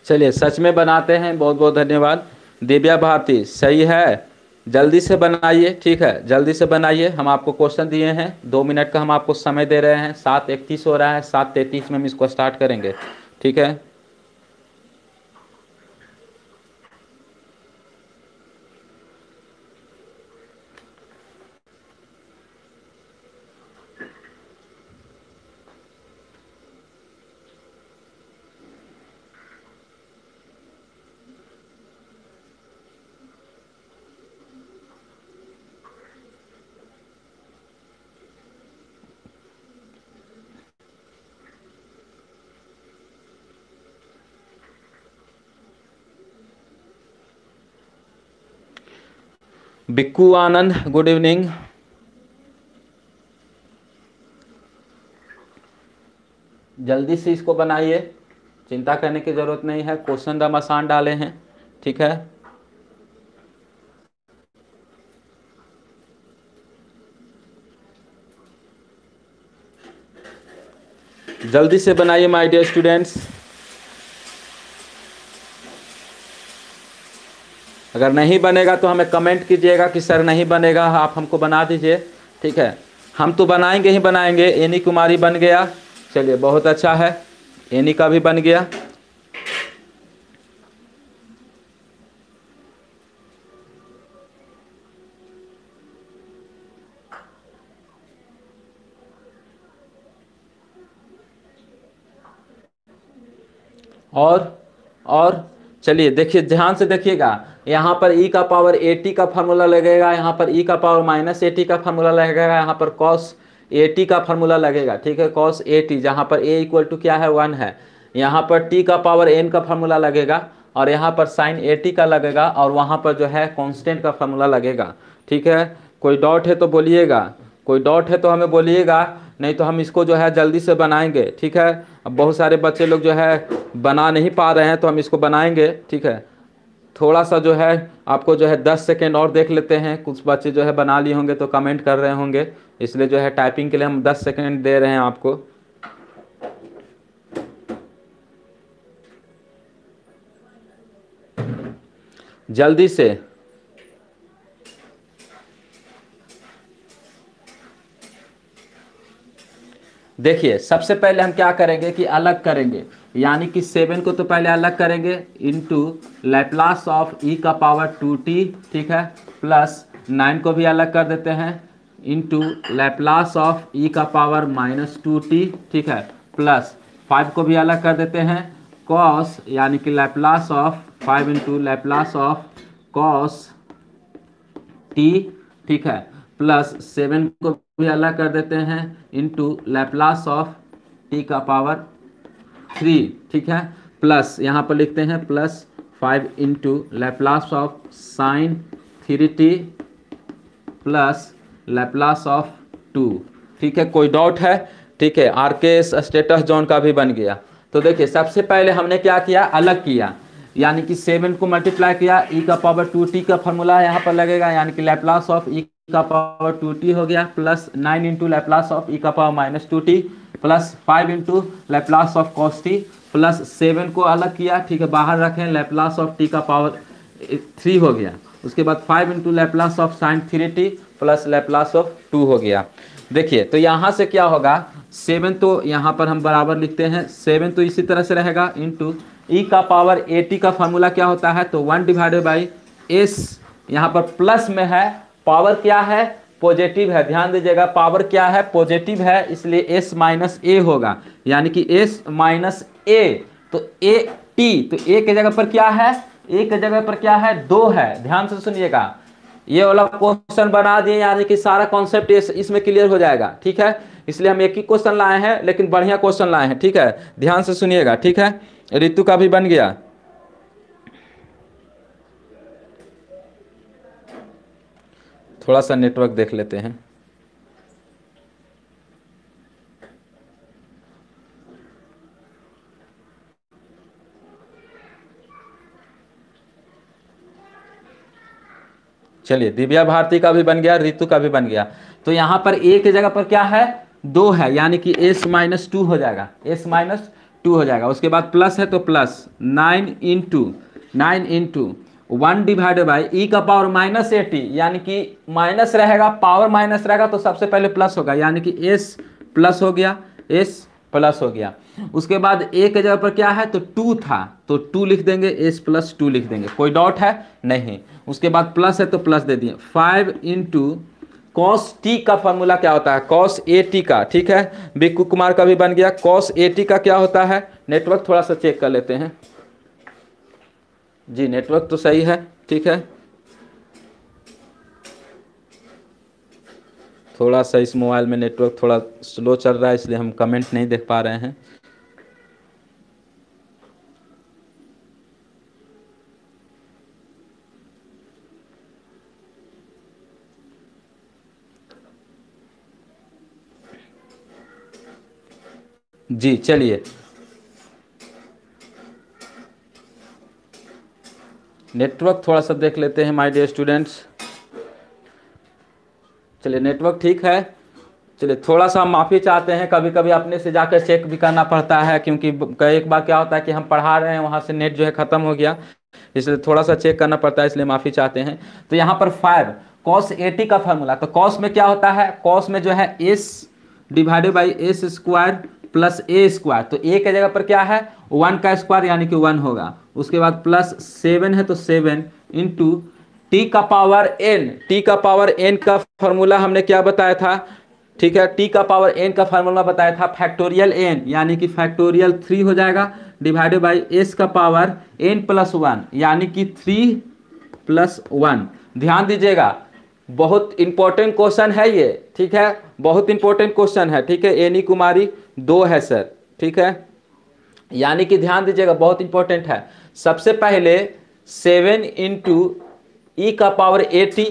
चलिए सच में बनाते हैं बहुत बहुत धन्यवाद दिव्या भारती सही है जल्दी से बनाइए ठीक है जल्दी से बनाइए हम आपको क्वेश्चन दिए हैं दो मिनट का हम आपको समय दे रहे हैं सात इकतीस हो रहा है सात तैंतीस में हम इसको स्टार्ट करेंगे ठीक है बिक्कू आनंद गुड इवनिंग जल्दी से इसको बनाइए चिंता करने की ज़रूरत नहीं है क्वेश्चन हम आसान डाले हैं ठीक है जल्दी से बनाइए माय डियर स्टूडेंट्स अगर नहीं बनेगा तो हमें कमेंट कीजिएगा कि सर नहीं बनेगा आप हमको बना दीजिए ठीक है हम तो बनाएंगे ही बनाएंगे एनी कुमारी बन गया चलिए बहुत अच्छा है एनी का भी बन गया और और चलिए देखिए ध्यान से देखिएगा यहाँ पर e का पावर ए टी का फार्मूला लगेगा यहाँ पर e का पावर माइनस ए टी का फार्मूला लगेगा यहाँ पर कॉस ए टी का फार्मूला लगेगा ठीक है कॉस ए टी जहाँ पर ए इक्वल टू क्या है वन है यहाँ पर टी का पावर एन का फार्मूला लगेगा और यहाँ पर साइन ए टी का लगेगा और वहाँ पर जो है कॉन्स्टेंट का फार्मूला लगेगा ठीक है कोई डॉट है तो बोलिएगा कोई डॉट है तो हमें बोलिएगा नहीं तो हम इसको जो है जल्दी से बनाएंगे ठीक है अब बहुत सारे बच्चे लोग जो है बना नहीं पा रहे हैं तो हम इसको बनाएंगे ठीक है थोड़ा सा जो है आपको जो है दस सेकेंड और देख लेते हैं कुछ बच्चे जो है बना लिए होंगे तो कमेंट कर रहे होंगे इसलिए जो है टाइपिंग के लिए हम दस सेकेंड दे रहे हैं आपको जल्दी से देखिए सबसे पहले हम क्या करेंगे कि अलग करेंगे यानी कि सेवन को तो पहले अलग करेंगे इनटू लेप्लास ऑफ ई का पावर टू टी ठीक है प्लस नाइन को भी अलग कर देते हैं इनटू लेप्लास ऑफ ई का पावर माइनस टू टी ठीक है प्लस फाइव को भी अलग कर देते हैं कॉस यानी कि Laplace of five into Laplace of cos t ठीक है प्लस सेवन को भी अलग कर देते हैं इनटू लेप्लास ऑफ टी का पावर थ्री ठीक है प्लस यहाँ पर लिखते हैं plus five into Laplace of sine three t plus Laplace of two ठीक है कोई डाउट है ठीक है आर के स्टेटस जोन का भी बन गया तो देखिए सबसे पहले हमने क्या किया अलग किया यानी कि सेवन को मल्टीप्लाई किया ई e का पावर टू टी का फॉर्मूला यहाँ पर लगेगा यानी कि लेप्लास ऑफ ई E का पावर टू टी हो गया plus nine into Laplace of e का power minus two t plus five into Laplace of cos t plus seven को अलग किया ठीक है बाहर रखें लेप्लास ऑफ टी का पावर थ्री हो गया उसके बाद five into Laplace of sine three t plus Laplace of two हो गया देखिए तो यहाँ से क्या होगा सेवन तो यहाँ पर हम बराबर लिखते हैं सेवन तो इसी तरह से रहेगा इंटू ई e का पावर ए टी का फॉर्मूला क्या होता है तो वन डिवाइडेड बाई एस यहाँ पर प्लस में है पावर क्या है पॉजिटिव है ध्यान दीजिएगा पावर क्या है पॉजिटिव है इसलिए एस माइनस ए होगा यानी कि एस माइनस ए तो ए टी तो ए के जगह पर क्या है ए के जगह पर क्या है दो है ध्यान से सुनिएगा ये वाला क्वेश्चन बना दिए यानी कि सारा कॉन्सेप्ट इसमें क्लियर हो जाएगा ठीक है इसलिए हम एक ही क्वेश्चन लाए हैं लेकिन बढ़िया क्वेश्चन लाए हैं ठीक है ध्यान से सुनिएगा ठीक है ऋतु का भी बन गया थोड़ा सा नेटवर्क देख लेते हैं चलिए दिव्या भारती का भी बन गया रितु का भी बन गया तो यहां पर ए जगह पर क्या है दो है यानी कि एस माइनस टू हो जाएगा एस माइनस टू हो जाएगा उसके बाद प्लस है तो plus nine into nine into one divided by e का पावर माइनस ए टी यानी कि माइनस रहेगा पावर माइनस रहेगा तो सबसे पहले प्लस होगा यानी कि एस प्लस हो गया एस प्लस हो गया उसके बाद ए के जगह पर क्या है तो टू था तो टू लिख देंगे एस प्लस टू लिख देंगे कोई डॉट है नहीं उसके बाद प्लस है तो प्लस दे दिए फाइव इंटू कॉस टी का फॉर्मूला क्या होता है कॉस ए टी का ठीक है बिक्कू कुमार का भी बन गया कॉस ए टी का क्या होता है नेटवर्क थोड़ा सा चेक कर लेते हैं जी नेटवर्क तो सही है ठीक है थोड़ा सा इस मोबाइल में नेटवर्क थोड़ा स्लो चल रहा है इसलिए हम कमेंट नहीं देख पा रहे हैं जी चलिए नेटवर्क थोड़ा सा देख लेते हैं माय डियर स्टूडेंट्स चलिए नेटवर्क ठीक है चलिए थोड़ा सा माफ़ी चाहते हैं कभी कभी अपने से जाकर चेक भी करना पड़ता है क्योंकि एक बार क्या होता है कि हम पढ़ा रहे हैं वहाँ से नेट जो है ख़त्म हो गया इसलिए थोड़ा सा चेक करना पड़ता है इसलिए माफ़ी चाहते हैं तो यहाँ पर फाइव कॉस ए का फार्मूला तो कॉस में क्या होता है कॉस में जो है s divided by S square plus a square तो ए के जगह पर क्या है वन का स्क्वायर यानी कि वन होगा उसके बाद प्लस सेवन है तो सेवन इंटू टी का पावर एन टी का पावर एन का फॉर्मूला हमने क्या बताया था ठीक है टी का पावर एन का फॉर्मूला बताया था फैक्टोरियल एन यानी कि फैक्टोरियल थ्री हो जाएगा डिवाइडेड बाई एस का पावर एन प्लस वन यानी कि थ्री प्लस वन ध्यान दीजिएगा बहुत इंपॉर्टेंट क्वेश्चन है ये ठीक है बहुत इंपॉर्टेंट क्वेश्चन है ठीक है एनी कुमारी दो है सर ठीक है यानी कि ध्यान दीजिएगा बहुत इंपॉर्टेंट है सबसे पहले सेवन इंटू ई का पावर एटी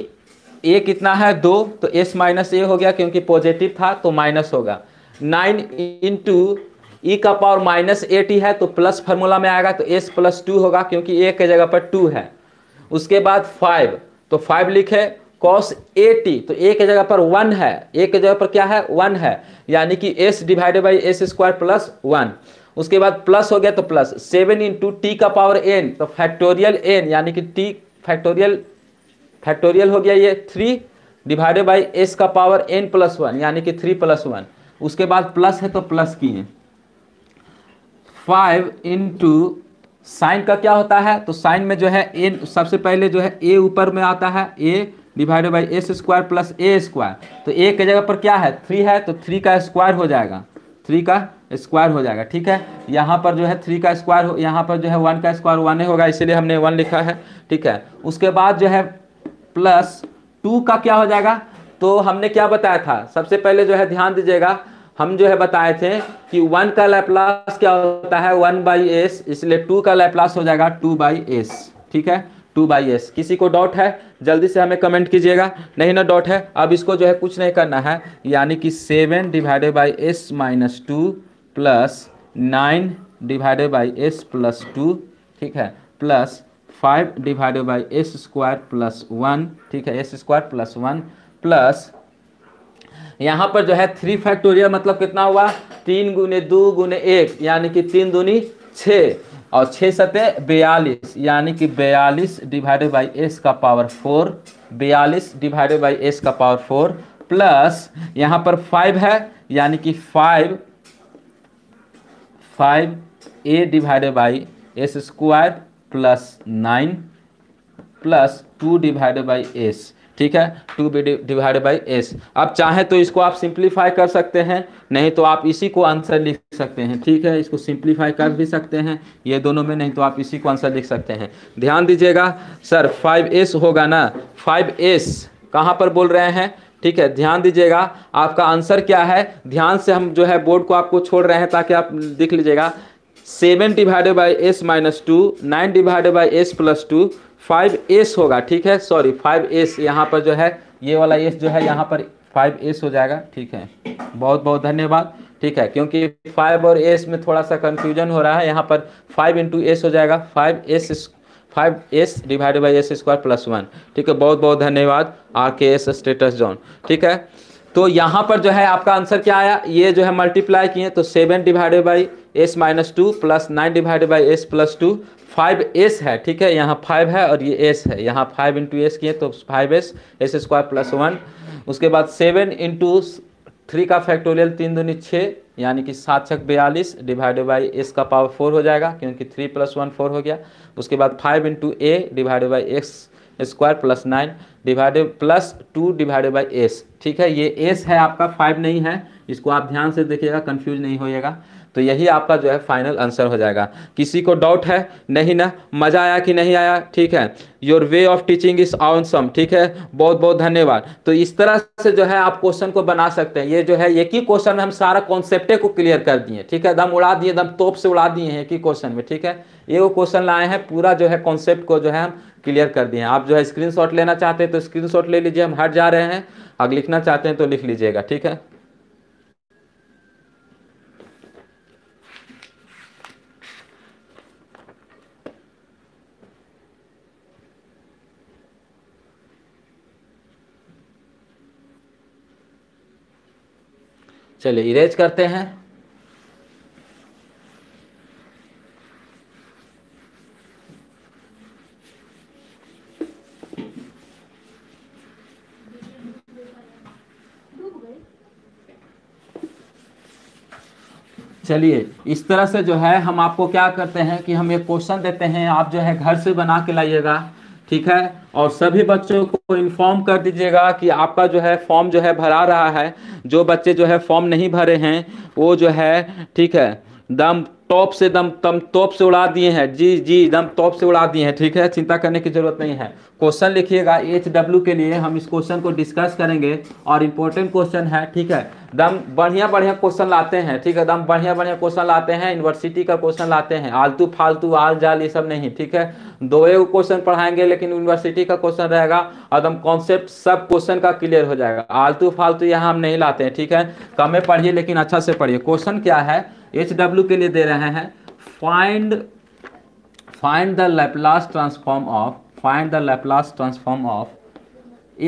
ए कितना है दो तो एस माइनस ए हो गया क्योंकि पॉजिटिव था तो माइनस होगा नाइन इंटू ई का पावर माइनस एटी है तो प्लस फार्मूला में आएगा तो एस प्लस टू होगा क्योंकि ए के जगह पर टू है उसके बाद फाइव तो फाइव लिखे कॉस ए टी तो ए के जगह पर वन है ए के जगह पर क्या है वन है यानी कि s divided by S square plus one उसके बाद प्लस हो गया तो प्लस सेवन इंटू टी का पावर एन तो फैक्टोरियल एन यानी कि टी फैक्टोरियल फैक्टोरियल हो गया ये थ्री डिवाइडेड बाई एस का पावर एन प्लस वन यानी कि थ्री प्लस वन उसके बाद प्लस है तो प्लस किए फाइव इंटू साइन का क्या होता है तो साइन में जो है एन सबसे पहले जो है ए ऊपर में आता है ए divided by S square plus a square तो ए के जगह पर क्या है थ्री है तो थ्री का स्क्वायर हो जाएगा थ्री का स्क्वायर हो जाएगा ठीक है यहाँ पर जो है थ्री का स्क्वायर यहाँ पर जो है वन का स्क्वायर वन होगा इसीलिए हमने वन लिखा है ठीक है उसके बाद जो है प्लस टू का क्या हो जाएगा तो हमने क्या बताया था सबसे पहले जो है ध्यान दीजिएगा हम जो है बताए थे कि वन का लैप्लास क्या होता है वन बाई एस इसलिए टू का लैप्लास हो जाएगा टू बाई एस ठीक है टू बाई एस किसी को डॉट है जल्दी से हमें कमेंट कीजिएगा नहीं ना डॉट है अब इसको जो है कुछ नहीं करना है यानी कि seven divided by S minus two plus nine divided by S plus two ठीक है plus five divided by S square plus one ठीक है S square plus one plus यहाँ पर जो है थ्री फैक्टोरियल मतलब कितना हुआ तीन गुने दो गुने एक यानी कि तीन दूनी छः और छः सतह बयालीस यानी कि बयालीस डिवाइडेड बाई एस का पावर फोर बयालीस डिवाइडेड बाई एस का पावर फोर प्लस यहाँ पर फाइव है यानी कि five five a divided by S square plus nine plus two divided by s ठीक है two b divided by s आप चाहें तो इसको आप सिंप्लीफाई कर सकते हैं नहीं तो आप इसी को आंसर लिख सकते हैं ठीक है इसको सिंप्लीफाई कर भी सकते हैं ये दोनों में नहीं तो आप इसी को आंसर लिख सकते हैं ध्यान दीजिएगा सर फाइव एस होगा ना फाइव एस कहाँ पर बोल रहे हैं ठीक है ध्यान दीजिएगा आपका आंसर क्या है ध्यान से हम जो है बोर्ड को आपको छोड़ रहे हैं ताकि आप लिख लीजिएगा seven divided by S minus two nine divided by S plus two five s होगा ठीक है सॉरी फाइव एस यहाँ पर जो है ये वाला एस जो है यहाँ पर फाइव एस हो जाएगा ठीक है बहुत बहुत धन्यवाद ठीक है क्योंकि फाइव और एस में थोड़ा सा कन्फ्यूजन हो रहा है यहाँ पर फाइव इंटू एस हो जाएगा five s five s divided by S square plus one ठीक है बहुत बहुत धन्यवाद आर के एस स्टेटस जोन ठीक है तो यहाँ पर जो है आपका आंसर क्या आया ये जो है मल्टीप्लाई किए तो seven divided by S minus two plus nine divided by S plus two five s है ठीक है यहाँ फाइव है और ये एस है यहाँ फाइव इंटू एस किए तो five s s square plus one उसके बाद सेवन इंटू थ्री का फैक्टोरियल तीन दूनी छः यानी कि सात छक बयालीस डिवाइडेड बाई एस का पावर फोर हो जाएगा क्योंकि थ्री प्लस वन फोर हो गया उसके बाद five into a divided by x square plus nine divided plus two divided by s ठीक है ये एस है आपका फाइव नहीं है इसको आप ध्यान से देखिएगा कन्फ्यूज नहीं होइएगा तो यही आपका जो है फाइनल आंसर हो जाएगा किसी को डाउट है नहीं ना मज़ा आया कि नहीं आया ठीक है your way of teaching is awesome ठीक है बहुत बहुत धन्यवाद तो इस तरह से जो है आप क्वेश्चन को बना सकते हैं ये जो है एक ही क्वेश्चन में हम सारा कॉन्सेप्टे को क्लियर कर दिए ठीक है दम उड़ा दिए दम तोप से उड़ा दिए हैं एक ही क्वेश्चन में ठीक है ये वो क्वेश्चन लाए हैं पूरा जो है कॉन्सेप्ट को जो है हम क्लियर कर दिए हैं आप जो है स्क्रीनशॉट लेना चाहते हैं तो स्क्रीनशॉट ले लीजिए हम हट जा रहे हैं अब लिखना चाहते हैं तो लिख लीजिएगा ठीक है चलिए इरेज करते हैं चलिए इस तरह से जो है हम आपको क्या करते हैं कि हम एक क्वेश्चन देते हैं आप जो है घर से बना के लाइएगा ठीक है और सभी बच्चों को इन्फॉर्म कर दीजिएगा कि आपका जो है फॉर्म जो है भरा रहा है जो बच्चे जो है फॉर्म नहीं भरे हैं वो जो है ठीक है दम टॉप से दम तम टॉप से उड़ा दिए हैं जी जी दम टॉप से उड़ा दिए हैं ठीक है चिंता करने की जरूरत नहीं है क्वेश्चन लिखिएगा एच डब्ल्यू के लिए हम इस क्वेश्चन को डिस्कस करेंगे और इम्पोर्टेंट क्वेश्चन है ठीक है दम बढ़िया बढ़िया क्वेश्चन लाते हैं ठीक है दम बढ़िया बढ़िया क्वेश्चन लाते हैं यूनिवर्सिटी का क्वेश्चन लाते हैं आलतू फालतू आल जाल ये सब नहीं ठीक है दो एक क्वेश्चन पढ़ाएंगे लेकिन यूनिवर्सिटी का क्वेश्चन रहेगा और दम कॉन्सेप्ट सब क्वेश्चन का क्लियर हो जाएगा आलतू फालतू यहाँ हम नहीं लाते हैं ठीक है कमे पढ़िए लेकिन अच्छा से पढ़िए क्वेश्चन क्या है एच डब्ल्यू के लिए दे रहे हैं find find the Laplace transform of find the Laplace transform of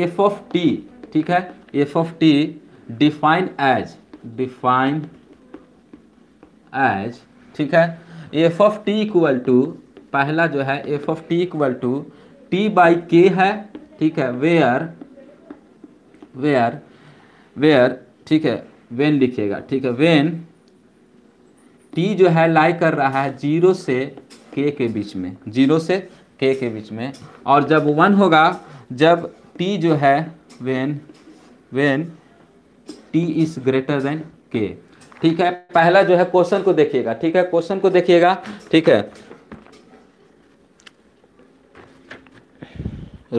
f of t ठीक है f of t define as define as ठीक है f of t equal to पहला जो है f of t equal to t by k है ठीक है वेयर वेयर वेयर ठीक है वेन लिखिएगा ठीक है वेन टी जो है लाई कर रहा है जीरो से के के बीच में जीरो से के के बीच में और जब वन होगा जब टी जो है when when t is greater than k ठीक है पहला जो है क्वेश्चन को देखिएगा ठीक है क्वेश्चन को देखिएगा ठीक है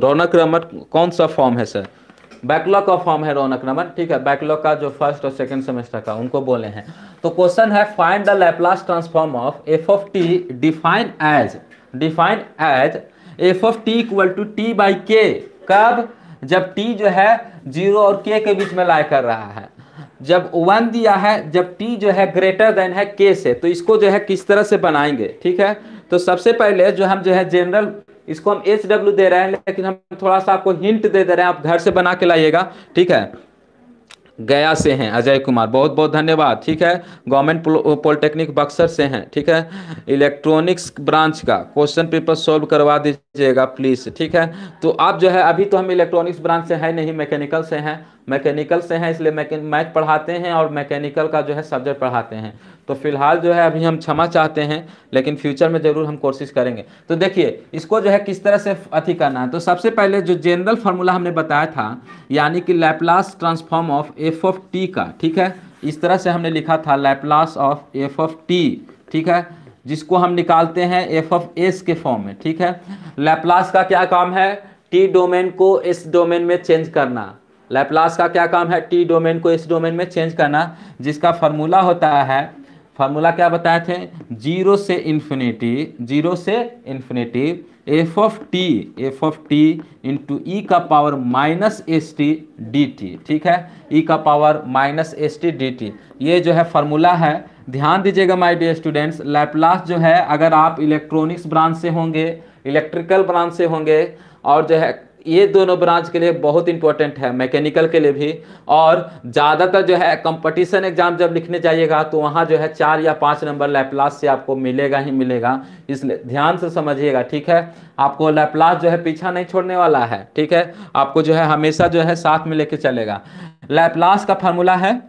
रौनक रमन कौन सा फॉर्म है सर बैकलॉग का फॉर्म है रौनक नमन ठीक है बैकलॉग का जो फर्स्ट और सेकंड सेमेस्टर का उनको बोले हैं तो क्वेश्चन है find the Laplace transform of f of t define as define as f of t equal to t by k कब जब टी जो है जीरो और के के बीच में लाई कर रहा है जब वन दिया है जब टी जो है ग्रेटर देन है के से तो इसको जो है किस तरह से बनाएंगे ठीक है तो सबसे पहले जो हम जो है जनरल इसको हम एच डब्ल्यू दे रहे हैं लेकिन हम थोड़ा सा आपको हिंट दे दे रहे हैं आप घर से बना के लाइएगा ठीक है गया से हैं अजय कुमार बहुत बहुत धन्यवाद ठीक है गवर्नमेंट पॉलिटेक्निक बक्सर से हैं ठीक है इलेक्ट्रॉनिक्स ब्रांच का क्वेश्चन पेपर सॉल्व करवा दीजिएगा प्लीज़ ठीक है तो आप जो है अभी तो हम इलेक्ट्रॉनिक्स ब्रांच से हैं नहीं मैकेनिकल से हैं मैकेनिकल से हैं इसलिए मैके मैक पढ़ाते हैं और मैकेनिकल का जो है सब्जेक्ट पढ़ाते हैं तो फिलहाल जो है अभी हम क्षमा चाहते हैं लेकिन फ्यूचर में ज़रूर हम कोशिश करेंगे तो देखिए इसको जो है किस तरह से अथी करना है तो सबसे पहले जो जनरल फार्मूला हमने बताया था यानी कि Laplace transform of f of t का ठीक है इस तरह से हमने लिखा था Laplace of f of t ठीक है जिसको हम निकालते हैं एफ ऑफ एस के फॉर्म में ठीक है लैपलास का क्या काम है टी डोमेन को एस डोमेन में चेंज करना लैपलास का क्या काम है टी डोमेन को इस डोमेन में चेंज करना जिसका फार्मूला होता है फार्मूला क्या बताए थे जीरो से इन्फिनिटी जीरो से infinity f of t f of t into e का power minus s t d t ठीक है ई e का power minus s t d t ये जो है फार्मूला है ध्यान दीजिएगा माय डियर स्टूडेंट्स लैपलास जो है अगर आप इलेक्ट्रॉनिक्स ब्रांच से होंगे इलेक्ट्रिकल ब्रांच से होंगे और जो है ये दोनों ब्रांच के लिए बहुत इंपॉर्टेंट है मैकेनिकल के लिए भी और ज़्यादातर जो है कंपटीशन एग्जाम जब लिखने जाइएगा तो वहाँ जो है चार या पाँच नंबर लैपलास से आपको मिलेगा ही मिलेगा इसलिए ध्यान से समझिएगा ठीक है आपको लैपलास जो है पीछा नहीं छोड़ने वाला है ठीक है आपको जो है हमेशा जो है साथ में लेके चलेगा लैपलास का फार्मूला है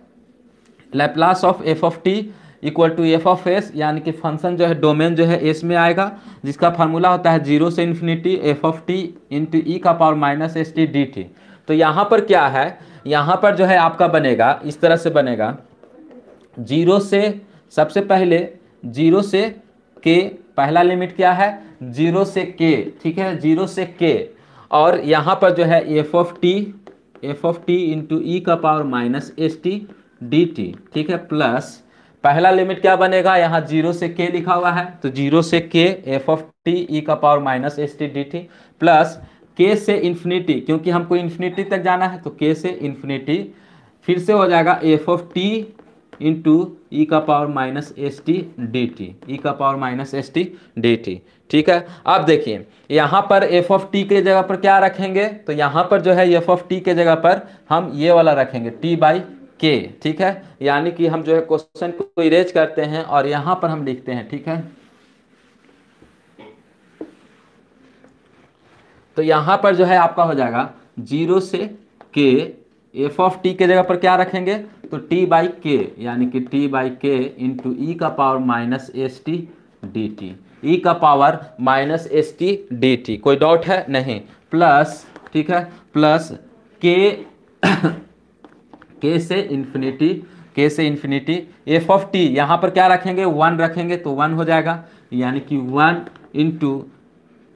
Laplace of f of t equal to f of s यानी कि फंक्शन जो है डोमेन जो है एस में आएगा जिसका फार्मूला होता है जीरो से infinity f of t into e का power minus s t d t तो यहाँ पर क्या है यहाँ पर जो है आपका बनेगा इस तरह से बनेगा जीरो से सबसे पहले जीरो से के पहला लिमिट क्या है जीरो से के ठीक है जीरो से के और यहाँ पर जो है f of t f of t into e का power minus s t d t ठीक है प्लस पहला लिमिट क्या बनेगा यहाँ जीरो से के लिखा हुआ है तो जीरो से के एफ ऑफ टी ई का power minus s t d t plus k से इन्फिनिटी क्योंकि हमको इन्फिनिटी तक जाना है तो के से इन्फिनिटी फिर से हो जाएगा f of t into e का power minus s t d t e का power minus s t d t ठीक है अब देखिए यहाँ पर एफ ऑफ टी के जगह पर क्या रखेंगे तो यहाँ पर जो है एफ ऑफ टी के जगह पर हम ये वाला रखेंगे टी बाई के ठीक है यानी कि हम जो है क्वेश्चन को इरेज करते हैं और यहां पर हम लिखते हैं ठीक है तो यहां पर जो है आपका हो जाएगा जीरो से के एफ ऑफ टी के जगह पर क्या रखेंगे तो टी बाई के यानी कि t by k into e का power minus s t d t e का power minus s t d t कोई डाउट है नहीं प्लस ठीक है प्लस के के से इन्फिनिटी के से इन्फिनिटी एफ ऑफ टी यहाँ पर क्या रखेंगे वन रखेंगे तो वन हो जाएगा यानी कि वन इंटू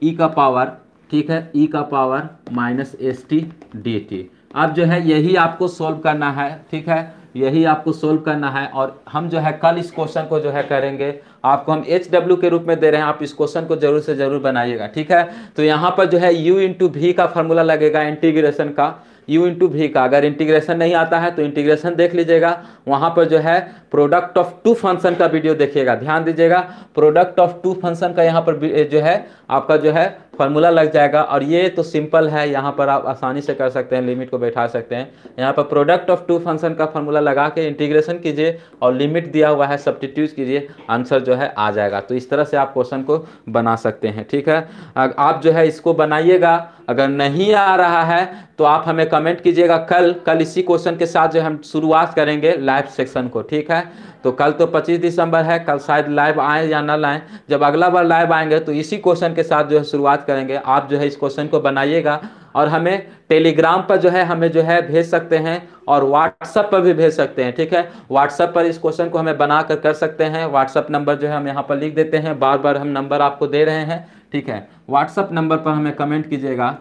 ई का पावर ठीक है ई e का power minus s t d t अब जो है यही आपको सोल्व करना है ठीक है यही आपको सोल्व करना है और हम जो है कल इस क्वेश्चन को जो है करेंगे आपको हम एच डब्ल्यू के रूप में दे रहे हैं आप इस क्वेश्चन को जरूर से जरूर बनाइएगा ठीक है तो यहाँ पर जो है यू इंटू भी का फॉर्मूला लगेगा इंटीग्रेशन का u इंटू भी का अगर इंटीग्रेशन नहीं आता है तो इंटीग्रेशन देख लीजिएगा वहां पर जो है प्रोडक्ट ऑफ टू फंक्शन का वीडियो देखिएगा ध्यान दीजिएगा प्रोडक्ट ऑफ टू फंक्शन का यहाँ पर जो है आपका जो है फॉर्मूला लग जाएगा और ये तो सिंपल है यहाँ पर आप आसानी से कर सकते हैं लिमिट को बैठा सकते हैं यहाँ पर प्रोडक्ट ऑफ टू फंक्शन का फॉर्मूला लगा के इंटीग्रेशन कीजिए और लिमिट दिया हुआ है सब्टीट्यूज कीजिए आंसर जो है आ जाएगा तो इस तरह से आप क्वेश्चन को बना सकते हैं ठीक है आप जो है इसको बनाइएगा अगर नहीं आ रहा है तो आप हमें कमेंट कीजिएगा कल कल इसी क्वेश्चन के साथ जो हम शुरुआत करेंगे लाइव सेक्शन को ठीक है तो कल तो 25 दिसंबर है कल शायद लाइव आए या ना लाएं जब अगला बार लाइव आएंगे तो इसी क्वेश्चन के साथ जो है शुरुआत करेंगे आप जो है इस क्वेश्चन को बनाइएगा और हमें टेलीग्राम पर जो है हमें जो है भेज सकते हैं और व्हाट्सअप पर भी भेज सकते हैं ठीक है व्हाट्सएप पर इस क्वेश्चन को हमें बना कर कर सकते हैं व्हाट्सएप नंबर जो है हम यहाँ पर लिख देते हैं बार बार हम नंबर आपको दे रहे हैं ठीक है व्हाट्सएप नंबर पर हमें कमेंट कीजिएगा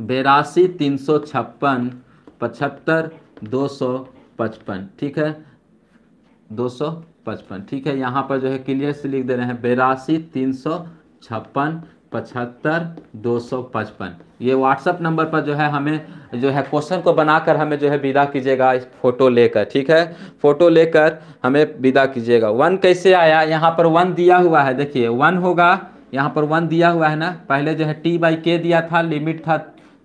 बेरासी तीन सौ छप्पन पचहत्तर दो सौ पचपन ठीक है दो सौ पचपन ठीक है यहाँ पर जो है क्लियर से लिख दे रहे हैं बेरासी तीन सौ छप्पन पचहत्तर दो सौ पचपन ये व्हाट्सअप नंबर पर जो है हमें जो है क्वेश्चन को बनाकर हमें जो है विदा कीजिएगा इस फोटो लेकर ठीक है फोटो लेकर हमें विदा कीजिएगा वन कैसे आया यहाँ पर वन दिया हुआ है देखिए वन होगा यहाँ पर वन दिया हुआ है ना पहले जो है टी बाई के दिया था लिमिट था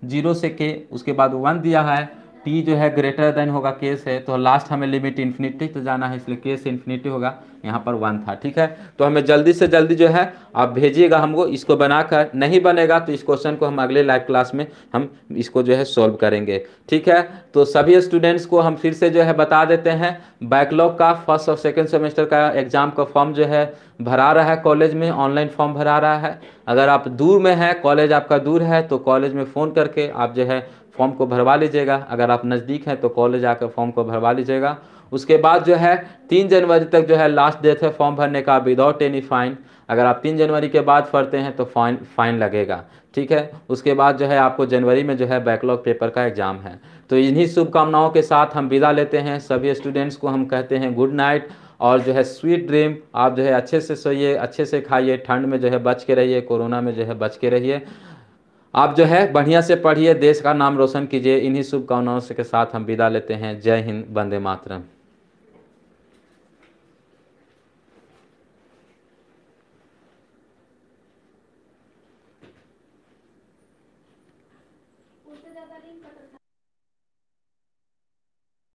जीरो से के उसके बाद वन दिया है टी जो है ग्रेटर देन होगा के से तो लास्ट हमें लिमिट इन्फिनिटी तो जाना है इसलिए के से इन्फिनिटी होगा यहाँ पर वन था ठीक है तो हमें जल्दी से जल्दी जो है आप भेजिएगा हमको इसको बनाकर नहीं बनेगा तो इस क्वेश्चन को हम अगले लाइव क्लास में हम इसको जो है सॉल्व करेंगे ठीक है तो सभी स्टूडेंट्स को हम फिर से जो है बता देते हैं बैकलॉग का फर्स्ट और सेकेंड सेमेस्टर का एग्जाम का फॉर्म जो है भरा रहा है कॉलेज में ऑनलाइन फॉर्म भरा रहा है अगर आप दूर में हैं कॉलेज आपका दूर है तो कॉलेज में फ़ोन करके आप जो है फॉर्म को भरवा लीजिएगा अगर आप नज़दीक हैं तो कॉलेज आकर फॉर्म को भरवा लीजिएगा उसके बाद जो है तीन जनवरी तक जो है लास्ट डेट है फॉर्म भरने का विदाउट एनी फाइन अगर आप तीन जनवरी के बाद फरते हैं तो फाइन फाइन लगेगा ठीक है उसके बाद जो है आपको जनवरी में जो है बैकलॉग पेपर का एग्ज़ाम है तो इन्हीं शुभकामनाओं के साथ हम विदा लेते हैं सभी स्टूडेंट्स को हम कहते हैं गुड नाइट और जो है स्वीट ड्रीम आप जो है अच्छे से सोइए अच्छे से खाइए ठंड में जो है बच के रहिए कोरोना में जो है बच के रहिए आप जो है बढ़िया से पढ़िए देश का नाम रोशन कीजिए इन्हीं शुभकामनाओं के साथ हम विदा लेते हैं जय हिंद वंदे मातरम